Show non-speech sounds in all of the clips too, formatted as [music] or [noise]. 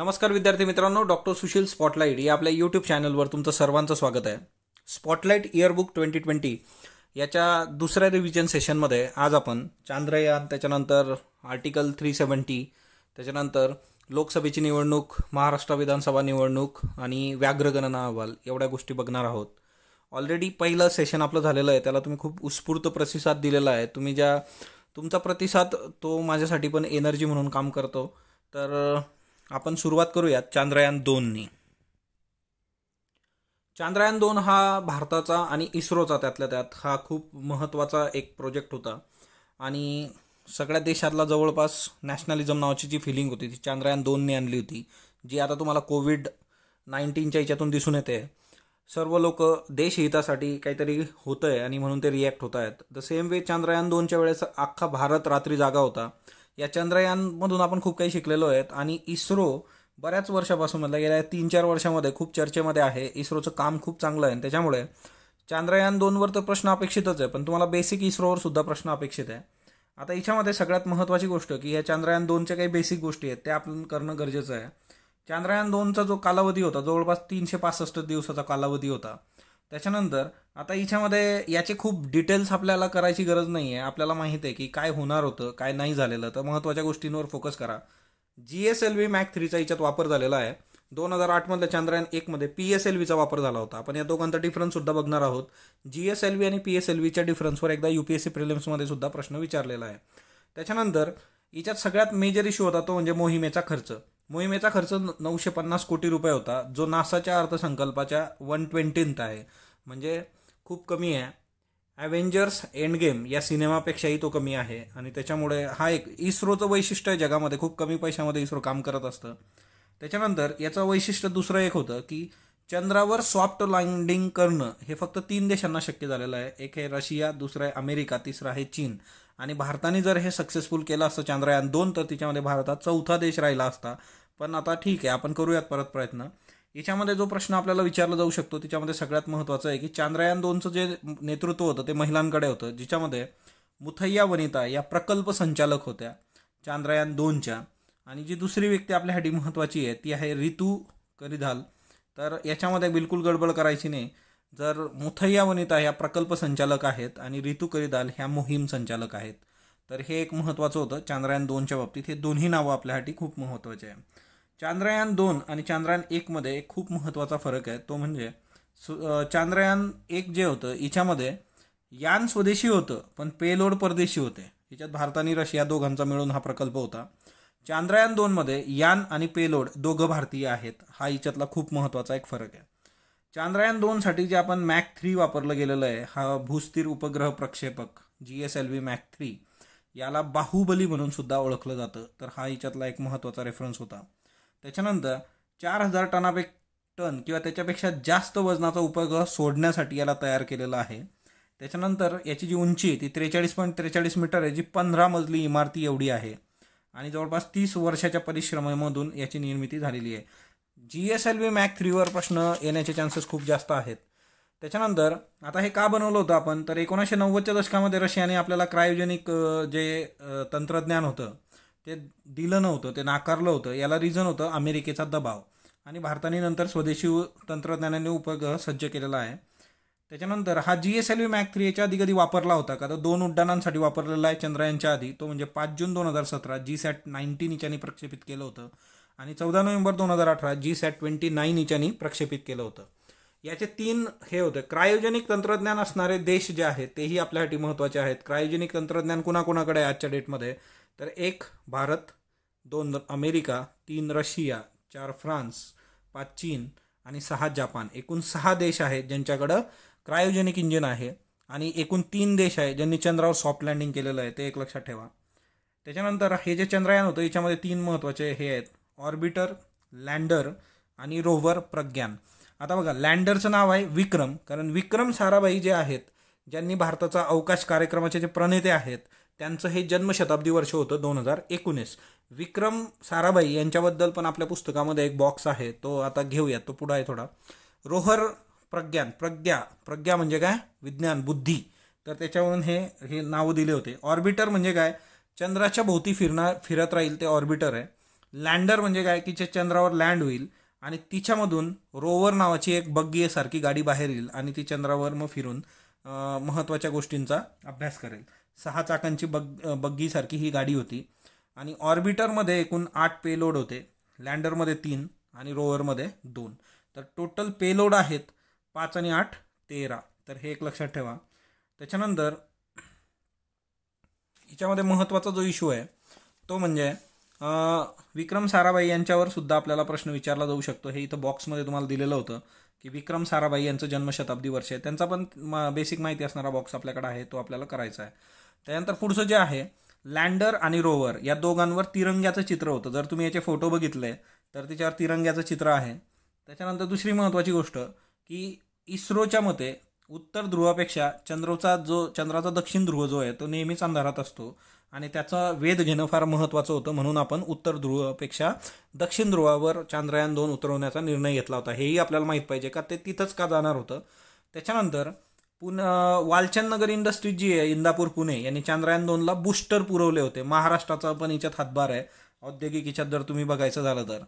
नमस्कार विद्यार्थी मित्रांनो डॉक्टर सुशील स्पॉटलाईट या आपल्या यूट्यूब चॅनलवर तुमचं सर्वांचं स्वागत आहे स्पॉटलाईट इयरबुक ट्वेंटी ट्वेंटी याच्या दुसऱ्या रिव्हिजन सेशनमध्ये आज आपण चांद्रयान त्याच्यानंतर आर्टिकल थ्री सेवन्टी त्याच्यानंतर लोकसभेची निवडणूक महाराष्ट्र विधानसभा निवडणूक आणि व्याघ्रगणना अहवाल एवढ्या गोष्टी बघणार आहोत ऑलरेडी पहिलं सेशन आपलं झालेलं आहे त्याला तुम्ही खूप उत्स्फूर्त प्रतिसाद दिलेला आहे तुम्ही ज्या तुमचा प्रतिसाद तो माझ्यासाठी पण एनर्जी म्हणून काम करतो तर आपण सुरुवात करूयात चांद्रयान दोननी चांद्रयान दोन हा भारताचा आणि इस्रोचा त्यातल्या त्यात हा खूप महत्त्वाचा एक प्रोजेक्ट होता आणि सगळ्या देशातला जवळपास नॅशनलिझम नावाची जी फिलिंग होती ती चांद्रयान दोनने आणली होती जी आता तुम्हाला कोविड नाईन्टीनच्या याच्यातून दिसून येते सर्व लोक देशहितासाठी काहीतरी होतं आहे आणि म्हणून ते रिॲक्ट होत आहेत द सेम वे चांद्रयान दोनच्या वेळेस अख्खा भारत रात्री जागा होता या चंद्रयानमधून आपण खूप काही शिकलेलो आहेत आणि इस्रो बऱ्याच वर्षापासून म्हटलं गेल्या तीन चार वर्षामध्ये खूप चर्चेमध्ये आहे इस्रोचं काम खूप चांगलं आहे त्याच्यामुळे चांद्रयान दोनवर तर प्रश्न अपेक्षितच आहे पण तुम्हाला बेसिक इस्रोवर सुद्धा प्रश्न अपेक्षित आहे आता याच्यामध्ये सगळ्यात महत्त्वाची गोष्ट की या चांद्रयान दोनच्या काही बेसिक गोष्टी आहेत त्या आपण करणं गरजेचं आहे चांद्रयान दोनचा जो कालावधी होता जवळपास तीनशे पासष्ट दिवसाचा कालावधी होता त्याच्यानंतर आता हिच्यामध्ये याचे खूप डिटेल्स आपल्याला करायची गरज नाही आहे आपल्याला माहीत आहे की काय होणार होतं काय नाही झालेलं तर महत्त्वाच्या गोष्टींवर फोकस करा G S L V mark थ्रीचा हिच्यात वापर झालेला आहे दोन हजार आठमधल्या चांद्रयान एकमध्ये पी एस एल व्हीचा वापर झाला होता आपण या दोघांचा डिफरन्ससुद्धा बघणार आहोत जी एस एल व्ही आणि पी एस एल व्हीच्या डिफरन्सवर एकदा यू पी एस सी प्रिलिम्समध्ये सुद्धा प्रश्न विचारलेला आहे त्याच्यानंतर हिच्यात सगळ्यात मेजर इश्यू होता तो म्हणजे मोहिमेचा खर्च मोहिमेचा खर्च नऊशे पन्नास कोटी रुपये होता जो नासाच्या अर्थसंकल्पाच्या वन ट्वेंटींत आहे म्हणजे खूप कमी आहे ॲव्हेंजर्स एंड गेम या सिनेमापेक्षाही तो कमी आहे आणि त्याच्यामुळे हा एक इस्रोचं वैशिष्ट्य आहे जगामध्ये खूप कमी पैशामध्ये इस्रो काम करत असतं त्याच्यानंतर याचं वैशिष्ट्य दुसरं एक होतं की चंद्रावर सॉफ्ट लँडिंग करणं हे फक्त तीन देशांना शक्य झालेलं आहे एक आहे रशिया दुसरं आहे अमेरिका तिसरा आहे चीन आणि भारताने जर हे सक्सेसफुल केलं असतं चांद्रयान दोन तर तिच्यामध्ये भारतात चौथा देश राहिला असता पण आता ठीक आहे आपण करूयात परत प्रयत्न याच्यामध्ये जो प्रश्न आपल्याला विचारला जाऊ शकतो तिच्यामध्ये सगळ्यात महत्त्वाचं आहे की चांद्रयान दोनचं जे नेतृत्व होतं ते महिलांकडे होतं जिच्यामध्ये मुथय्या वनिता या प्रकल्प संचालक होत्या चांद्रयान दोनच्या आणि जी दुसरी व्यक्ती आपल्यासाठी महत्त्वाची आहे ती आहे रितू करिधाल तर याच्यामध्ये बिलकुल गडबड करायची नाही जर मुथय्या वनिता ह्या प्रकल्प संचालक आहेत आणि रितू करिदाल ह्या मोहीम संचालक आहेत तर हे एक महत्त्वाचं होतं चांद्रयान दोनच्या बाबतीत हे दोन्ही नावं आपल्यासाठी खूप महत्त्वाचे आहे चांद्रयान दोन आणि चांद्रयान एकमध्ये एक खूप महत्त्वाचा फरक आहे तो म्हणजे सु चांद्रयान एक जे होतं हिच्यामध्ये यान स्वदेशी होतं पण पेलोड परदेशी होते याच्यात भारत आणि रशिया दोघांचा मिळून हा प्रकल्प होता चांद्रयान दोनमध्ये यान आणि पेलोड दोघं भारतीय आहेत हा याच्यातला खूप महत्त्वाचा एक फरक आहे चांद्रयान दोनसाठी जे आपण मॅक थ्री वापरलं गेलेलं आहे हा भूस्थिर उपग्रह प्रक्षेपक G S L V mark three याला बाहुबली म्हणून सुद्धा ओळखलं जातं तर हा याच्यातला एक महत्त्वाचा रेफरन्स होता त्याच्यानंतर चार हजार टनापेक्षा टन किंवा त्याच्यापेक्षा जास्त वजनाचा उपग्रह सोडण्यासाठी याला तयार केलेला आहे त्याच्यानंतर याची जी उंची ती त्रेचाळीस पॉईंट त्रेचाळीस मीटर आहे जी पंधरा मजली इमारती एवढी आहे आणि जवळपास तीस वर्षाच्या परिश्रमामधून याची निर्मिती झालेली आहे G S L V mark थ्रीवर प्रश्न येण्याचे चान्सेस खूप जास्त आहेत त्याच्यानंतर आता हे का बनवलं होतं आपण तर एकोणीसशे नव्वदच्या दशकामध्ये रशियाने आपल्याला क्रायोजेनिक जे तंत्रज्ञान होतं ते दिलं नव्हतं ते नाकारलं होतं याला रिझन होतं अमेरिकेचा दबाव आणि भारताने नंतर स्वदेशी तंत्रज्ञानाने उपग्रह सज्ज केलेला आहे त्याच्यानंतर हा G S L V mark three याच्या आधी कधी वापरला होता का तर दोन उड्डाणांसाठी वापरलेला आहे चंद्रयानच्या आधी तो म्हणजे पाच जून दोन हजार सतरा जी सॅट नाईन्टीन याच्यानी प्रक्षेपित केलं होतं आणि चौदा नोव्हेंबर दोन हजार अठरा जी सॅट ट्वेंटी नाईन याच्यानी प्रक्षेपित केलं होतं याचे तीन हे होते क्रायोजेनिक तंत्रज्ञान असणारे देश जे आहेत तेही आपल्यासाठी महत्त्वाचे आहेत क्रायोजेनिक तंत्रज्ञान कुणाकुणाकडे आहे आजच्या डेटमध्ये तर एक भारत दोन अमेरिका तीन रशिया चार फ्रान्स पाच चीन आणि सहा जपान एकूण सहा देश आहेत ज्यांच्याकडं क्रायोजेनिक इंजिन आहे आणि एकूण तीन देश आहे ज्यांनी चंद्रावर सॉफ्ट लँडिंग केलेलं आहे ते एक लक्षात ठेवा त्याच्यानंतर हे जे चंद्रयान होतं याच्यामध्ये तीन महत्त्वाचे हे आहेत ऑर्बिटर लँडर आणि रोव्हर प्रज्ञान आता बघा लँडरचं नाव आहे विक्रम कारण विक्रम साराभाई जे आहेत ज्यांनी भारताचा अवकाश कार्यक्रमाचे जे प्रणेते आहेत त्यांचं हे जन्मशताब्दी वर्ष होतं दोन हजार एकोणीस विक्रम साराभाई यांच्याबद्दल पण आपल्या पुस्तकामध्ये एक बॉक्स आहे तो आता घेऊयात तो पुढं आहे थोडा रोहर प्रज्ञान प्रज्ञा प्रज्ञा म्हणजे काय विज्ञान बुद्धी तर त्याच्यावरून हे हे नावं दिले होते ऑर्बिटर म्हणजे काय चंद्राच्या भोवती फिरणार फिरत राहील ते ऑर्बिटर आहे लँडर म्हणजे काय की जे चंद्रावर लँड होईल आणि तिच्यामधून रोवर नावाची एक बग्गीसारखी गाडी बाहेर येईल आणि ती चंद्रावर मग फिरून महत्त्वाच्या गोष्टींचा अभ्यास करेल सहा चाकांची बग बग्गीसारखी ही गाडी होती आणि ऑर्बिटरमध्ये एकूण आठ पेलोड होते लँडरमध्ये तीन आणि रोवरमध्ये दोन तर टोटल पेलोड आहेत पाच आणि आठ तेरा तर हे एक लक्षात ठेवा त्याच्यानंतर हिच्यामध्ये महत्त्वाचा जो इश्यू आहे तो म्हणजे विक्रम साराभाई यांच्यावर सुद्धा आपल्याला प्रश्न विचारला जाऊ शकतो हे इथं बॉक्समध्ये तुम्हाला दिलेलं होतं की विक्रम साराभाई यांचं जन्मशताब्दी वर्ष आहे त्यांचा पण बेसिक माहिती असणारा बॉक्स आपल्याकडे आहे तो आपल्याला करायचा आहे त्यानंतर पुढचं जे आहे लँडर आणि रोवर या दोघांवर तिरंग्याचं चित्र होतं जर तुम्ही याचे फोटो बघितले तर तिच्यावर तिरंग्याचं चित्र आहे त्याच्यानंतर दुसरी महत्त्वाची गोष्ट की इस्रोच्या मते उत्तर ध्रुवापेक्षा चंद्रचा जो चंद्राचा दक्षिण ध्रुव जो आहे तो नेहमीच अंधारात असतो आणि त्याचा वेध घेणं फार महत्त्वाचं होतं म्हणून आपण उत्तर ध्रुवापेक्षा दक्षिण ध्रुवावर चांद्रयान दोन उतरवण्याचा निर्णय घेतला होता हेही आपल्याला माहीत पाहिजे का ते तिथंच का जाणार होतं त्याच्यानंतर पुन वालचंद नगर इंडस्ट्री जी आहे इंदापूर पुणे यांनी चांद्रयान दोनला बूस्टर पुरवले होते महाराष्ट्राचा पण याच्यात हातभार आहे औद्योगिक याच्यात जर तुम्ही बघायचं झालं तर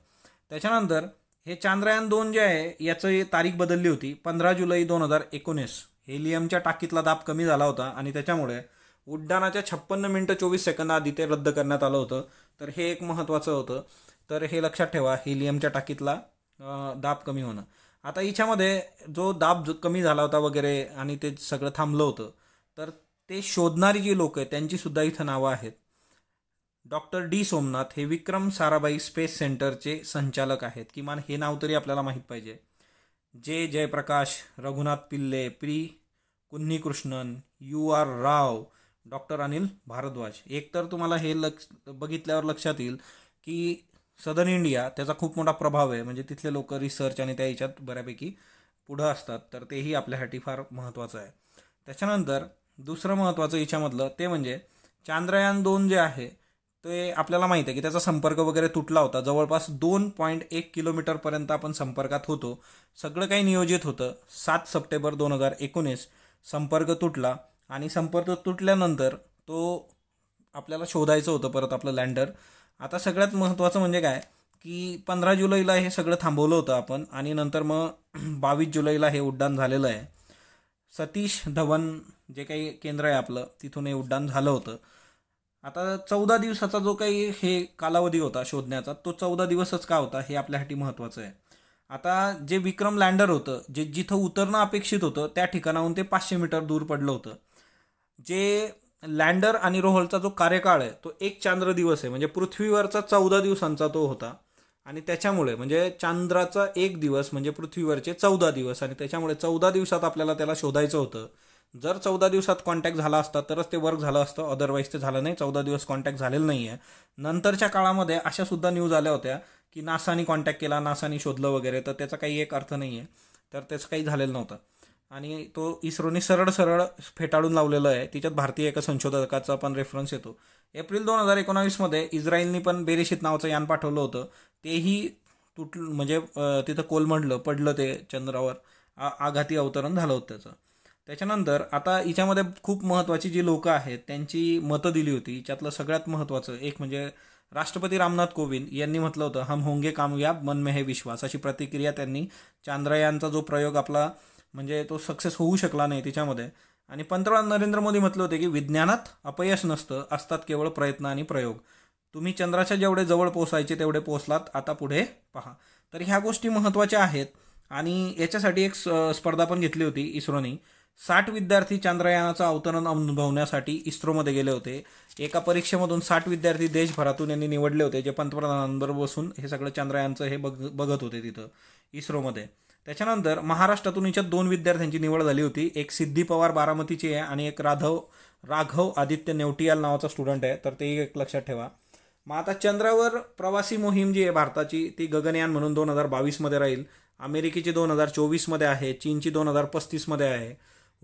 त्याच्यानंतर हे चांद्रयान दोन जे आहे याचं तारीख बदलली होती पंधरा जुलै दोन हजार एकोणीस हेलियमच्या टाकीतला दाब कमी झाला होता आणि त्याच्यामुळे उड्डाणाच्या छप्पन्न मिनटं चोवीस सेकंद आधी ते रद्द करण्यात आलं होतं तर हे एक महत्त्वाचं होतं तर हे लक्षात ठेवा हेलियमच्या टाकीतला दाब कमी होणं आता हिच्यामध्ये जो दाब कमी झाला होता वगैरे आणि ते सगळं थांबलं होतं तर ते शोधणारी जी लोक आहेत त्यांचीसुद्धा इथं नावं आहेत डॉक्टर डी सोमनाथ हे विक्रम साराभाई स्पेस सेंटरचे संचालक आहेत किमान हे नाव तरी आपल्याला माहीत पाहिजे जे जयप्रकाश रघुनाथ पिल्ले प्री Kunhikrishnan U R Rao doctor Anil Bhardwaj एकतर तुम्हाला हे लक्ष बघितल्यावर लक्षात येईल की सदर्न इंडिया त्याचा खूप मोठा प्रभाव आहे म्हणजे तिथले लोक रिसर्च आणि त्या याच्यात बऱ्यापैकी पुढं असतात तर तेही आपल्यासाठी फार महत्त्वाचं आहे त्याच्यानंतर दुसरं महत्त्वाचं याच्यामधलं ते म्हणजे चांद्रयान दोन जे आहे ते आपल्याला माहिती आहे की त्याचा संपर्क वगैरे तुटला होता जवळपास दोन पॉईंट एक किलोमीटरपर्यंत आपण संपर्कात होतो सगळं काही नियोजित होतं सात सप्टेंबर दोन हजार एकोणीस संपर्क तुटला आणि संपर्क तुटल्यानंतर तो आपल्याला शोधायचं होतं परत आपलं लँडर आता सगळ्यात महत्त्वाचं म्हणजे काय की पंधरा जुलैला हे सगळं थांबवलं होतं आपण आणि नंतर मग [clears throat] बावीस जुलैला हे उड्डाण झालेलं आहे सतीश धवन जे काही केंद्र आहे आपलं तिथून हे उड्डाण झालं होतं आता चौदा दिवसाचा जो काही हे कालावधी होता शोधण्याचा तो चौदा दिवसच का होता हे आपल्यासाठी महत्त्वाचं आहे आता जे विक्रम लँडर होतं जे जिथं उतरणं अपेक्षित होतं त्या ठिकाणाहून ते पाचशे मीटर दूर पडलं होतं जे लँडर आणि रोहलचा जो कार्यकाळ आहे तो एक चांद्र दिवस आहे म्हणजे पृथ्वीवरचा चौदा दिवसांचा तो होता आणि त्याच्यामुळे म्हणजे चांद्राचा एक दिवस म्हणजे पृथ्वीवरचे चौदा दिवस आणि त्याच्यामुळे चौदा दिवसात आपल्याला त्याला शोधायचं होतं जर चौदा दिवसात कॉन्टॅक्ट झाला असता तरच ते वर्क झालं असतं अदरवाईज ते झालं नाही चौदा दिवस कॉन्टॅक्ट झालेलं नाही आहे नंतरच्या काळामध्ये अशा सुद्धा न्यूज आल्या होत्या की नासानी कॉन्टॅक्ट केला नासानी शोधलं वगैरे तर त्याचा काही एक अर्थ नाही आहे तर त्याचं काही झालेलं नव्हतं आणि तो इस्रोने सरळ सरळ फेटाळून लावलेलं आहे तिच्यात भारतीय एका संशोधकाचा पण रेफरन्स येतो एप्रिल दोन हजार एकोणावीसमध्ये इस्रायलनी पण बेरेशित नावाचं यान पाठवलं होतं तेही तुटलं म्हणजे तिथं कोलमडलं पडलं ते चंद्रावर आ आघाती अवतरण झालं होतं त्याचं त्याच्यानंतर आता याच्यामध्ये खूप महत्त्वाची जी लोकं आहेत त्यांची मतं दिली होती हिच्यातलं सगळ्यात महत्त्वाचं एक म्हणजे राष्ट्रपती रामनाथ कोविंद यांनी म्हटलं होतं हम होंगे या मन में है विश्वास अशी प्रतिक्रिया त्यांनी चांद्रयानचा जो प्रयोग आपला म्हणजे तो सक्सेस होऊ शकला नाही त्याच्यामध्ये आणि पंतप्रधान नरेंद्र मोदी म्हटलं होते की विज्ञानात अपयश नसतं असतात केवळ प्रयत्न आणि प्रयोग तुम्ही चंद्राच्या जेवढे जवळ पोचायचे तेवढे पोचलात आता पुढे पहा तर ह्या गोष्टी महत्त्वाच्या आहेत आणि याच्यासाठी एक स्पर्धा पण घेतली होती इस्रोनी साठ विद्यार्थी चांद्रयानाचं अवतरण अनुभवण्यासाठी इस्रोमध्ये गेले होते एका परीक्षेमधून साठ विद्यार्थी देशभरातून यांनी निवडले होते जे पंतप्रधानांवर बसून हे सगळं चांद्रयानचं हे बघ बघत होते तिथं इस्रोमध्ये त्याच्यानंतर महाराष्ट्रातून याच्यात दोन विद्यार्थ्यांची निवड झाली होती एक सिद्धी पवार बारामतीची आहे आणि एक राधव राघव आदित्य नेवटियाल नावाचा स्टुडंट आहे तर ते एक लक्षात ठेवा मग आता चंद्रावर प्रवासी मोहीम जी आहे भारताची ती गगनयान म्हणून दोन हजार बावीसमध्ये राहील अमेरिकेची दोन हजार चोवीसमध्ये आहे चीनची दोन हजार पस्तीसमध्ये आहे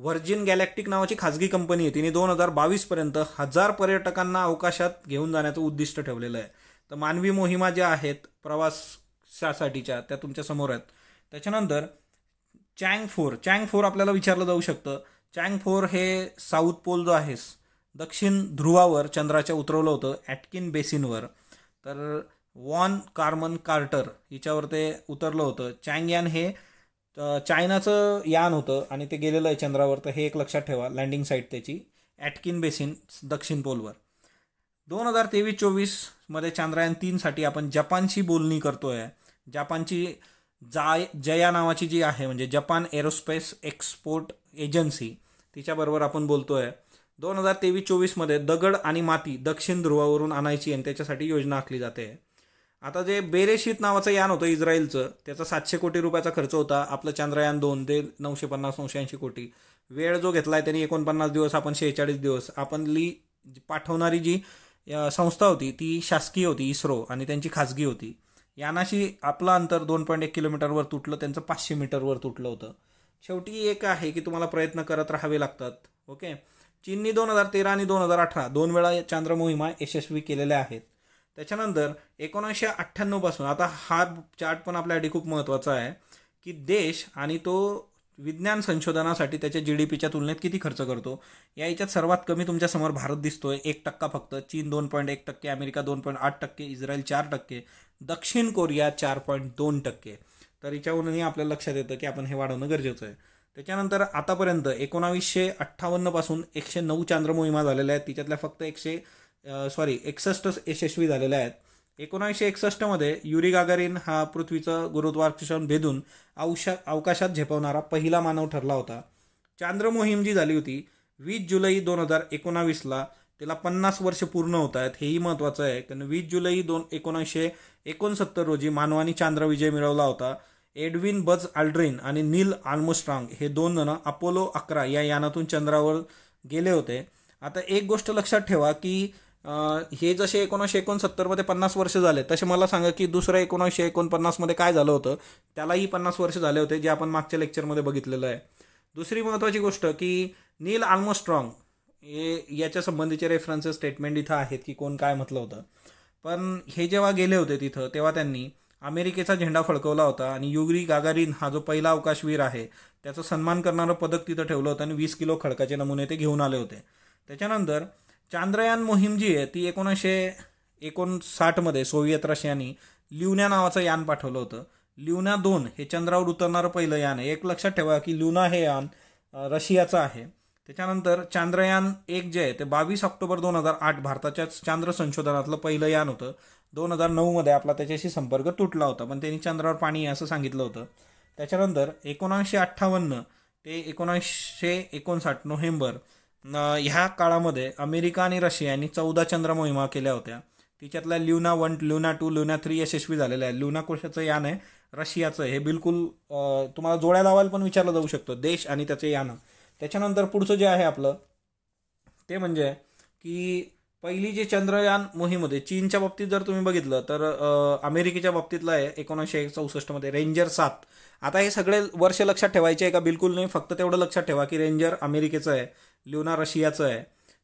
व्हर्जिन गॅलेक्टिक नावाची खाजगी कंपनी आहे तिने दोन हजार बावीसपर्यंत हजार पर्यटकांना अवकाशात घेऊन जाण्याचं उद्दिष्ट ठेवलेलं आहे तर मानवी मोहिमा ज्या आहेत प्रवासासाठीच्या त्या तुमच्या समोर आहेत त्याच्यानंतर चँग फोर चँग फोर आपल्याला विचारलं जाऊ शकतं चँग फोर हे साऊथ पोल जो आहेस दक्षिण ध्रुवावर चंद्राच्या उतरवलं होतं ॲटकिन बेसिनवर तर वॉन कार्मन कार्टर हिच्यावर ते उतरलं होतं चँग यान हे चायनाचं यान होतं आणि ते गेलेलं आहे चंद्रावर तर हे एक लक्षात ठेवा लँडिंग साईट त्याची ॲटकिन बेसिन दक्षिण पोलवर दोन हजार तेवीस चोवीसमध्ये चांद्रयान तीनसाठी आपण जपानशी बोलणी करतो आहे जपानची जाय जया नावाची जी आहे म्हणजे जपान एरोस्पेस एक्सपोर्ट एजन्सी तिच्याबरोबर आपण बोलतो आहे दोन हजार तेवीस चोवीसमध्ये दगड आणि माती दक्षिण ध्रुवावरून आणायची आणि त्याच्यासाठी योजना आखली जाते आता जे बेरेशीत नावाचं यान होतं इस्रायलचं त्याचा सातशे कोटी रुपयाचा खर्च होता आपलं चांद्रयान दोन ते नऊशे पन्नास नऊशे ऐंशी कोटी वेळ जो घेतला आहे त्यांनी एकोणपन्नास दिवस आपण शेहेचाळीस दिवस आपण ली पाठवणारी जी संस्था होती ती शासकीय होती इस्रो आणि त्यांची खाजगी होती यानाशी आपलं अंतर दोन पॉईंट एक किलोमीटरवर तुटलं त्यांचं पाचशे मीटरवर तुटलं होतं शेवटी एक आहे की तुम्हाला प्रयत्न करत राहावे लागतात ओके चीननी दोन हजार तेरा आणि दोन हजार अठरा दोन वेळा चांद्र मोहिमा यशस्वी केलेल्या आहेत त्याच्यानंतर एकोणीसशे अठ्ठ्याण्णवपासून आता हा चार्ट पण आपल्यासाठी खूप महत्त्वाचा आहे की देश आणि तो विज्ञान संशोधनासाठी त्याच्या जी डी पीच्या तुलनेत किती खर्च करतो या याच्यात सर्वात कमी तुमच्यासमोर भारत दिसतोय एक टक्का फक्त चीन दोन पॉईंट एक टक्के अमेरिका दोन पॉईंट आठ टक्के इस्रायल चार टक्के दक्षिण कोरिया चार पॉईंट दोन टक्के तर याच्यावरूनही आपल्याला लक्षात येतं की आपण हे वाढवणं गरजेचं आहे त्याच्यानंतर आतापर्यंत एकोणावीसशे अठ्ठावन्नपासून एकशे नऊ चांद्र मोहिमा झालेल्या आहेत तिच्यातल्या फक्त एकशे सॉरी एकसष्ट यशस्वी झालेल्या आहेत एकोणावीसशे एकसष्टमध्ये युरी गागारिन हा पृथ्वीचं गुरुत्वाकर्षण भेदून अवशा अवकाशात झेपवणारा पहिला मानव ठरला होता चांद्र मोहीम जी झाली होती वीस जुलै दोन हजार एकोणावीसला तिला पन्नास वर्ष पूर्ण होत आहेत हेही महत्त्वाचं आहे कारण वीस जुलै दोन एकोणीसशे एकोणसत्तर रोजी मानवाने विजय मिळवला होता एडविन बज आल्ड्रिन आणि नील आर्मस्ट्रांग हे दोन जण अपोलो अकरा या यानातून चंद्रावर गेले होते आता एक गोष्ट लक्षात ठेवा की हे जसे एकोणीसशे एकोणसत्तरमध्ये पन्नास वर्ष झाले तसे मला सांगा की दुसरं एकोणीसशे एकोणपन्नासमध्ये काय झालं होतं त्यालाही पन्नास वर्ष झाले होते जे आपण मागच्या लेक्चरमध्ये बघितलेलं आहे दुसरी महत्त्वाची गोष्ट की नील आल्मोस्ट्रॉंग हे याच्या संबंधीचे रेफरन्सेस स्टेटमेंट इथं आहेत की कोण काय म्हटलं होतं पण हे जेव्हा गेले होते तिथं तेव्हा त्यांनी अमेरिकेचा झेंडा फडकवला होता आणि युगरी गागारिन हा जो पहिला अवकाशवीर आहे त्याचा सन्मान करणारं पदक तिथं ठेवलं होतं आणि वीस किलो खडकाचे नमुने ते घेऊन आले होते त्याच्यानंतर चांद्रयान मोहीम जी आहे ती एकोणीसशे एकोणसाठमध्ये सोव्हिएत रशियानी ल्युन्या नावाचं यान पाठवलं होतं ल्युना दोन हे चंद्रावर उतरणारं पहिलं यान आहे एक लक्षात ठेवा की ल्युना हे यान रशियाचं आहे त्याच्यानंतर चांद्रयान एक जे आहे ते बावीस ऑक्टोबर दोन हजार आठ भारताच्याच चांद्र संशोधनातलं पहिलं यान होतं दोन हजार नऊमध्ये आपला त्याच्याशी संपर्क तुटला होता पण त्यांनी चंद्रावर पाणी आहे असं सांगितलं होतं त्याच्यानंतर एकोणासशे अठ्ठावन्न ते एकोणासशे एकोणसाठ नोव्हेंबर ह्या काळामध्ये अमेरिका आणि रशिया यांनी चौदा चंद्र मोहिमा केल्या होत्या तिच्यातल्या Luna one Luna two Luna three यशस्वी झालेल्या आहे ल्युना कोशाचं यान आहे रशियाचं हे बिलकुल तुम्हाला जोड्या लावायला पण विचारलं जाऊ शकतं देश आणि त्याचं यानं त्याच्यानंतर पुढचं जे आहे आपलं ते म्हणजे की पहिली जी चंद्रयान मोहीम होती चीनच्या बाबतीत जर तुम्ही बघितलं तर अमेरिकेच्या बाबतीतला आहे एकोणीसशे चौसष्टमध्ये रेंजर सात आता हे सगळे वर्ष लक्षात ठेवायचे आहे का बिलकुल नाही फक्त तेवढं लक्षात ठेवा की रेंजर अमेरिकेचं आहे ल्युना रशियाचं आहे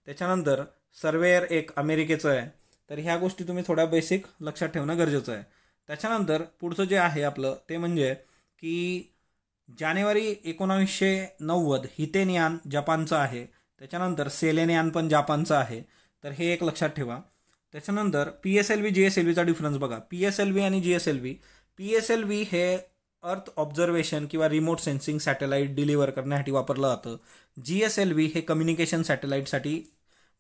त्याच्यानंतर सर्वेअर एक अमेरिकेचं आहे तर ह्या गोष्टी तुम्ही थोड्या बेसिक लक्षात ठेवणं गरजेचं आहे त्याच्यानंतर पुढचं जे आहे आपलं ते म्हणजे की जानेवारी एकोणावीसशे नव्वद हितेनयान जपानचं आहे त्याच्यानंतर सेलेनयान पण जपानचं आहे तर हे एक लक्षात ठेवा त्याच्यानंतर P S L V G S L व्हीचा डिफरन्स बघा पी एस एल व्ही आणि G S L V P S L V हे अर्थ ऑब्झर्वेशन किंवा रिमोट सेन्सिंग सॅटेलाईट डिलिव्हर करण्यासाठी वापरलं जातं जी एस एल व्ही हे कम्युनिकेशन सॅटेलाईटसाठी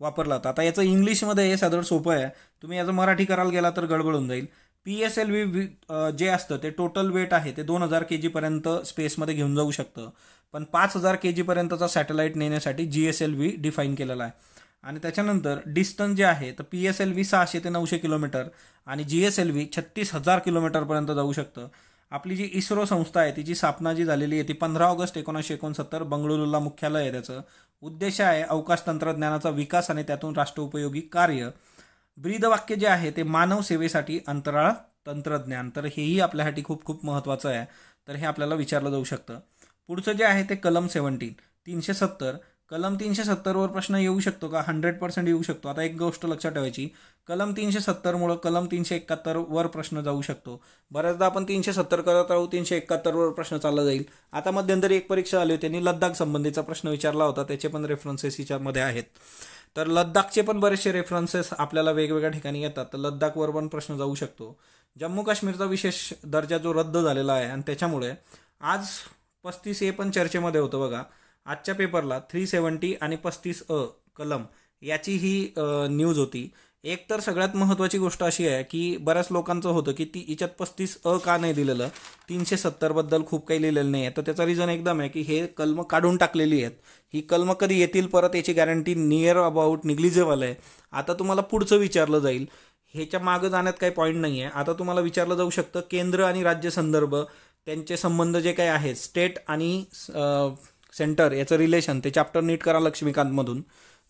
वापरलं जातं आता याचं इंग्लिशमध्ये हे साधारण सोपं आहे तुम्ही याचं मराठी करायला गेला तर गडबडून जाईल P S L V J असतं ते टोटल वेट आहे ते दोन हजार के जीपर्यंत स्पेसमध्ये घेऊन जाऊ शकतं पण पाच हजार के जीपर्यंतचा सॅटेलाईट नेण्यासाठी G S L V define केलेला आहे आणि त्याच्यानंतर डिस्टन्स जे आहे तर पी एस एल व्ही सहाशे ते नऊशे किलोमीटर आणि जी एस एल व्ही छत्तीस हजार किलोमीटरपर्यंत जाऊ शकतं आपली जी इस्रो संस्था आहे तिची स्थापना जी झालेली आहे ती पंधरा ऑगस्ट एकोणीसशे एकोणसत्तर बंगळुरूला मुख्यालय आहे त्याचं उद्देश आहे अवकाश तंत्रज्ञानाचा विकास आणि त्यातून उपयोगी कार्य ब्रीदवाक्य जे आहे ते मानव सेवेसाठी अंतराळ तंत्रज्ञान तर हेही आपल्यासाठी खूप खूप महत्त्वाचं आहे तर हे आपल्याला विचारलं जाऊ शकतं पुढचं जे आहे ते कलम सेवन्टीन तीनशे सत्तर कलम तीनशे सत्तरवर प्रश्न येऊ शकतो का हंड्रेड पर्सेंट येऊ शकतो आता एक गोष्ट लक्षात ठेवायची कलम तीनशे सत्तरमुळं कलम तीनशे एकाहत्तरवर प्रश्न जाऊ शकतो बऱ्याचदा आपण तीनशे सत्तर करत राहू तीनशे एकाहत्तरवर प्रश्न चालला जाईल आता मध्यंतरी एक परीक्षा आली होती त्यांनी लद्दाख संबंधीचा प्रश्न विचारला होता त्याचे पण रेफरन्सेस हिच्यामध्ये आहेत तर लद्दाखचे पण बरेचसे रेफरन्सेस आपल्याला वेगवेगळ्या ठिकाणी येतात तर लद्दाखवर पण प्रश्न जाऊ शकतो जम्मू काश्मीरचा विशेष दर्जा जो रद्द झालेला आहे आणि त्याच्यामुळे आज पस्तीस हे पण चर्चेमध्ये होतं बघा आजच्या पेपरला थ्री सेवन्टी आणि पस्तीस अ कलम याची ही न्यूज होती एक तर सगळ्यात महत्त्वाची गोष्ट अशी आहे की बऱ्याच लोकांचं होतं की ती याच्यात पस्तीस अ का नाही दिलेलं तीनशे सत्तरबद्दल खूप काही लिहिलेलं नाही आहे तर त्याचा रिझन एकदम आहे की हे कलम काढून टाकलेली आहेत ही कलम कधी येतील परत याची गॅरंटी नियर अबाउट निग्लिजेबल आहे आता तुम्हाला पुढचं विचारलं जाईल ह्याच्या मागं जाण्यात काही पॉईंट नाही आहे आता तुम्हाला विचारलं जाऊ शकतं केंद्र आणि राज्य संदर्भ त्यांचे संबंध जे काही आहेत स्टेट आणि सेंटर याचं रिलेशन ते चॅप्टर नीट करा लक्ष्मीकांतमधून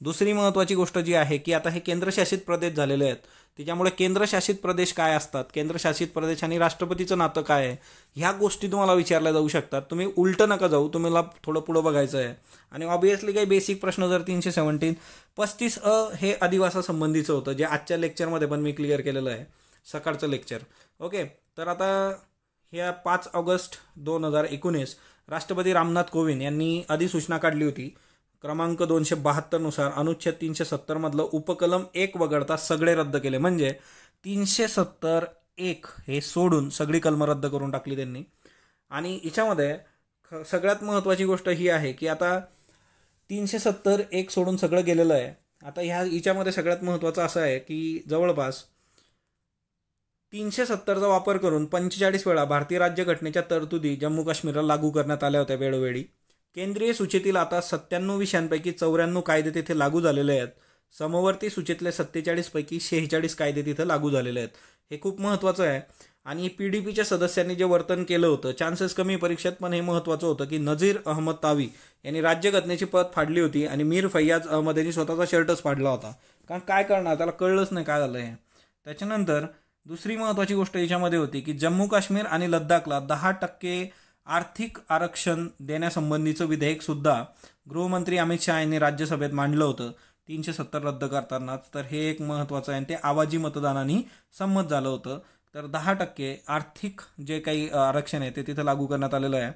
दुसरी महत्त्वाची गोष्ट जी आहे की आता हे केंद्रशासित प्रदेश झालेले आहेत त्याच्यामुळे केंद्रशासित प्रदेश काय असतात केंद्रशासित प्रदेश आणि राष्ट्रपतीचं नातं काय आहे ह्या गोष्टी तुम्हाला विचारल्या जाऊ शकतात तुम्ही उलटं नका जाऊ तुम्हाला थोडं पुढं बघायचं आहे आणि ऑब्वियसली काही बेसिक प्रश्न जर तीनशे सेवन्टीन पस्तीस अ हे अधिवासासंबंधीचं होतं जे आजच्या लेक्चरमध्ये पण मी क्लिअर केलेलं आहे सकाळचं लेक्चर ओके तर आता ह्या पाच ऑगस्ट दोन हजार एकोणीस राष्ट्रपती रामनाथ कोविंद यांनी अधिसूचना काढली होती क्रमांक दोनशे बहात्तरनुसार अनुच्छेद तीनशे सत्तरमधलं उपकलम एक वगळता सगळे रद्द केले म्हणजे तीनशे सत्तर एक हे सोडून सगळी कलमं रद्द करून टाकली त्यांनी आणि याच्यामध्ये ख सगळ्यात महत्त्वाची गोष्ट ही आहे की आता तीनशे सत्तर एक सोडून सगळं गेलेलं आहे आता ह्या हिच्यामध्ये सगळ्यात महत्त्वाचं असं आहे की जवळपास तीनशे सत्तरचा वापर करून पंचेचाळीस वेळा भारतीय राज्यघटनेच्या तरतुदी जम्मू काश्मीरला लागू करण्यात आल्या होत्या वेळोवेळी केंद्रीय सूचीतील आता सत्त्याण्णव विषयांपैकी चौऱ्याण्णव कायदे तिथे लागू झालेले आहेत समवर्ती सूचीतले सत्तेचाळीसपैकी शेहेचाळीस कायदे तिथे लागू झालेले आहेत हे खूप महत्त्वाचं आहे आणि पी डी पीच्या सदस्यांनी जे वर्तन केलं होतं चान्सेस कमी परीक्षेत पण हे महत्त्वाचं होतं की नझीर अहमद तावी यांनी राज्यघटनेची पद फाडली होती आणि मीर फैयाज अहमद यांनी स्वतःचा शर्टच फाडला होता कारण काय करणार त्याला कळलंच नाही काय झालं हे त्याच्यानंतर दुसरी महत्त्वाची गोष्ट याच्यामध्ये होती की जम्मू काश्मीर आणि लद्दाखला दहा टक्के आर्थिक आरक्षण देण्यासंबंधीचं विधेयकसुद्धा गृहमंत्री अमित शहा यांनी राज्यसभेत मांडलं होतं तीनशे सत्तर रद्द करतानाच तर हे एक महत्त्वाचं आहे आणि ते आवाजी मतदानाने संमत झालं होतं तर दहा टक्के आर्थिक जे काही आरक्षण आहे ते तिथं लागू करण्यात आलेलं आहे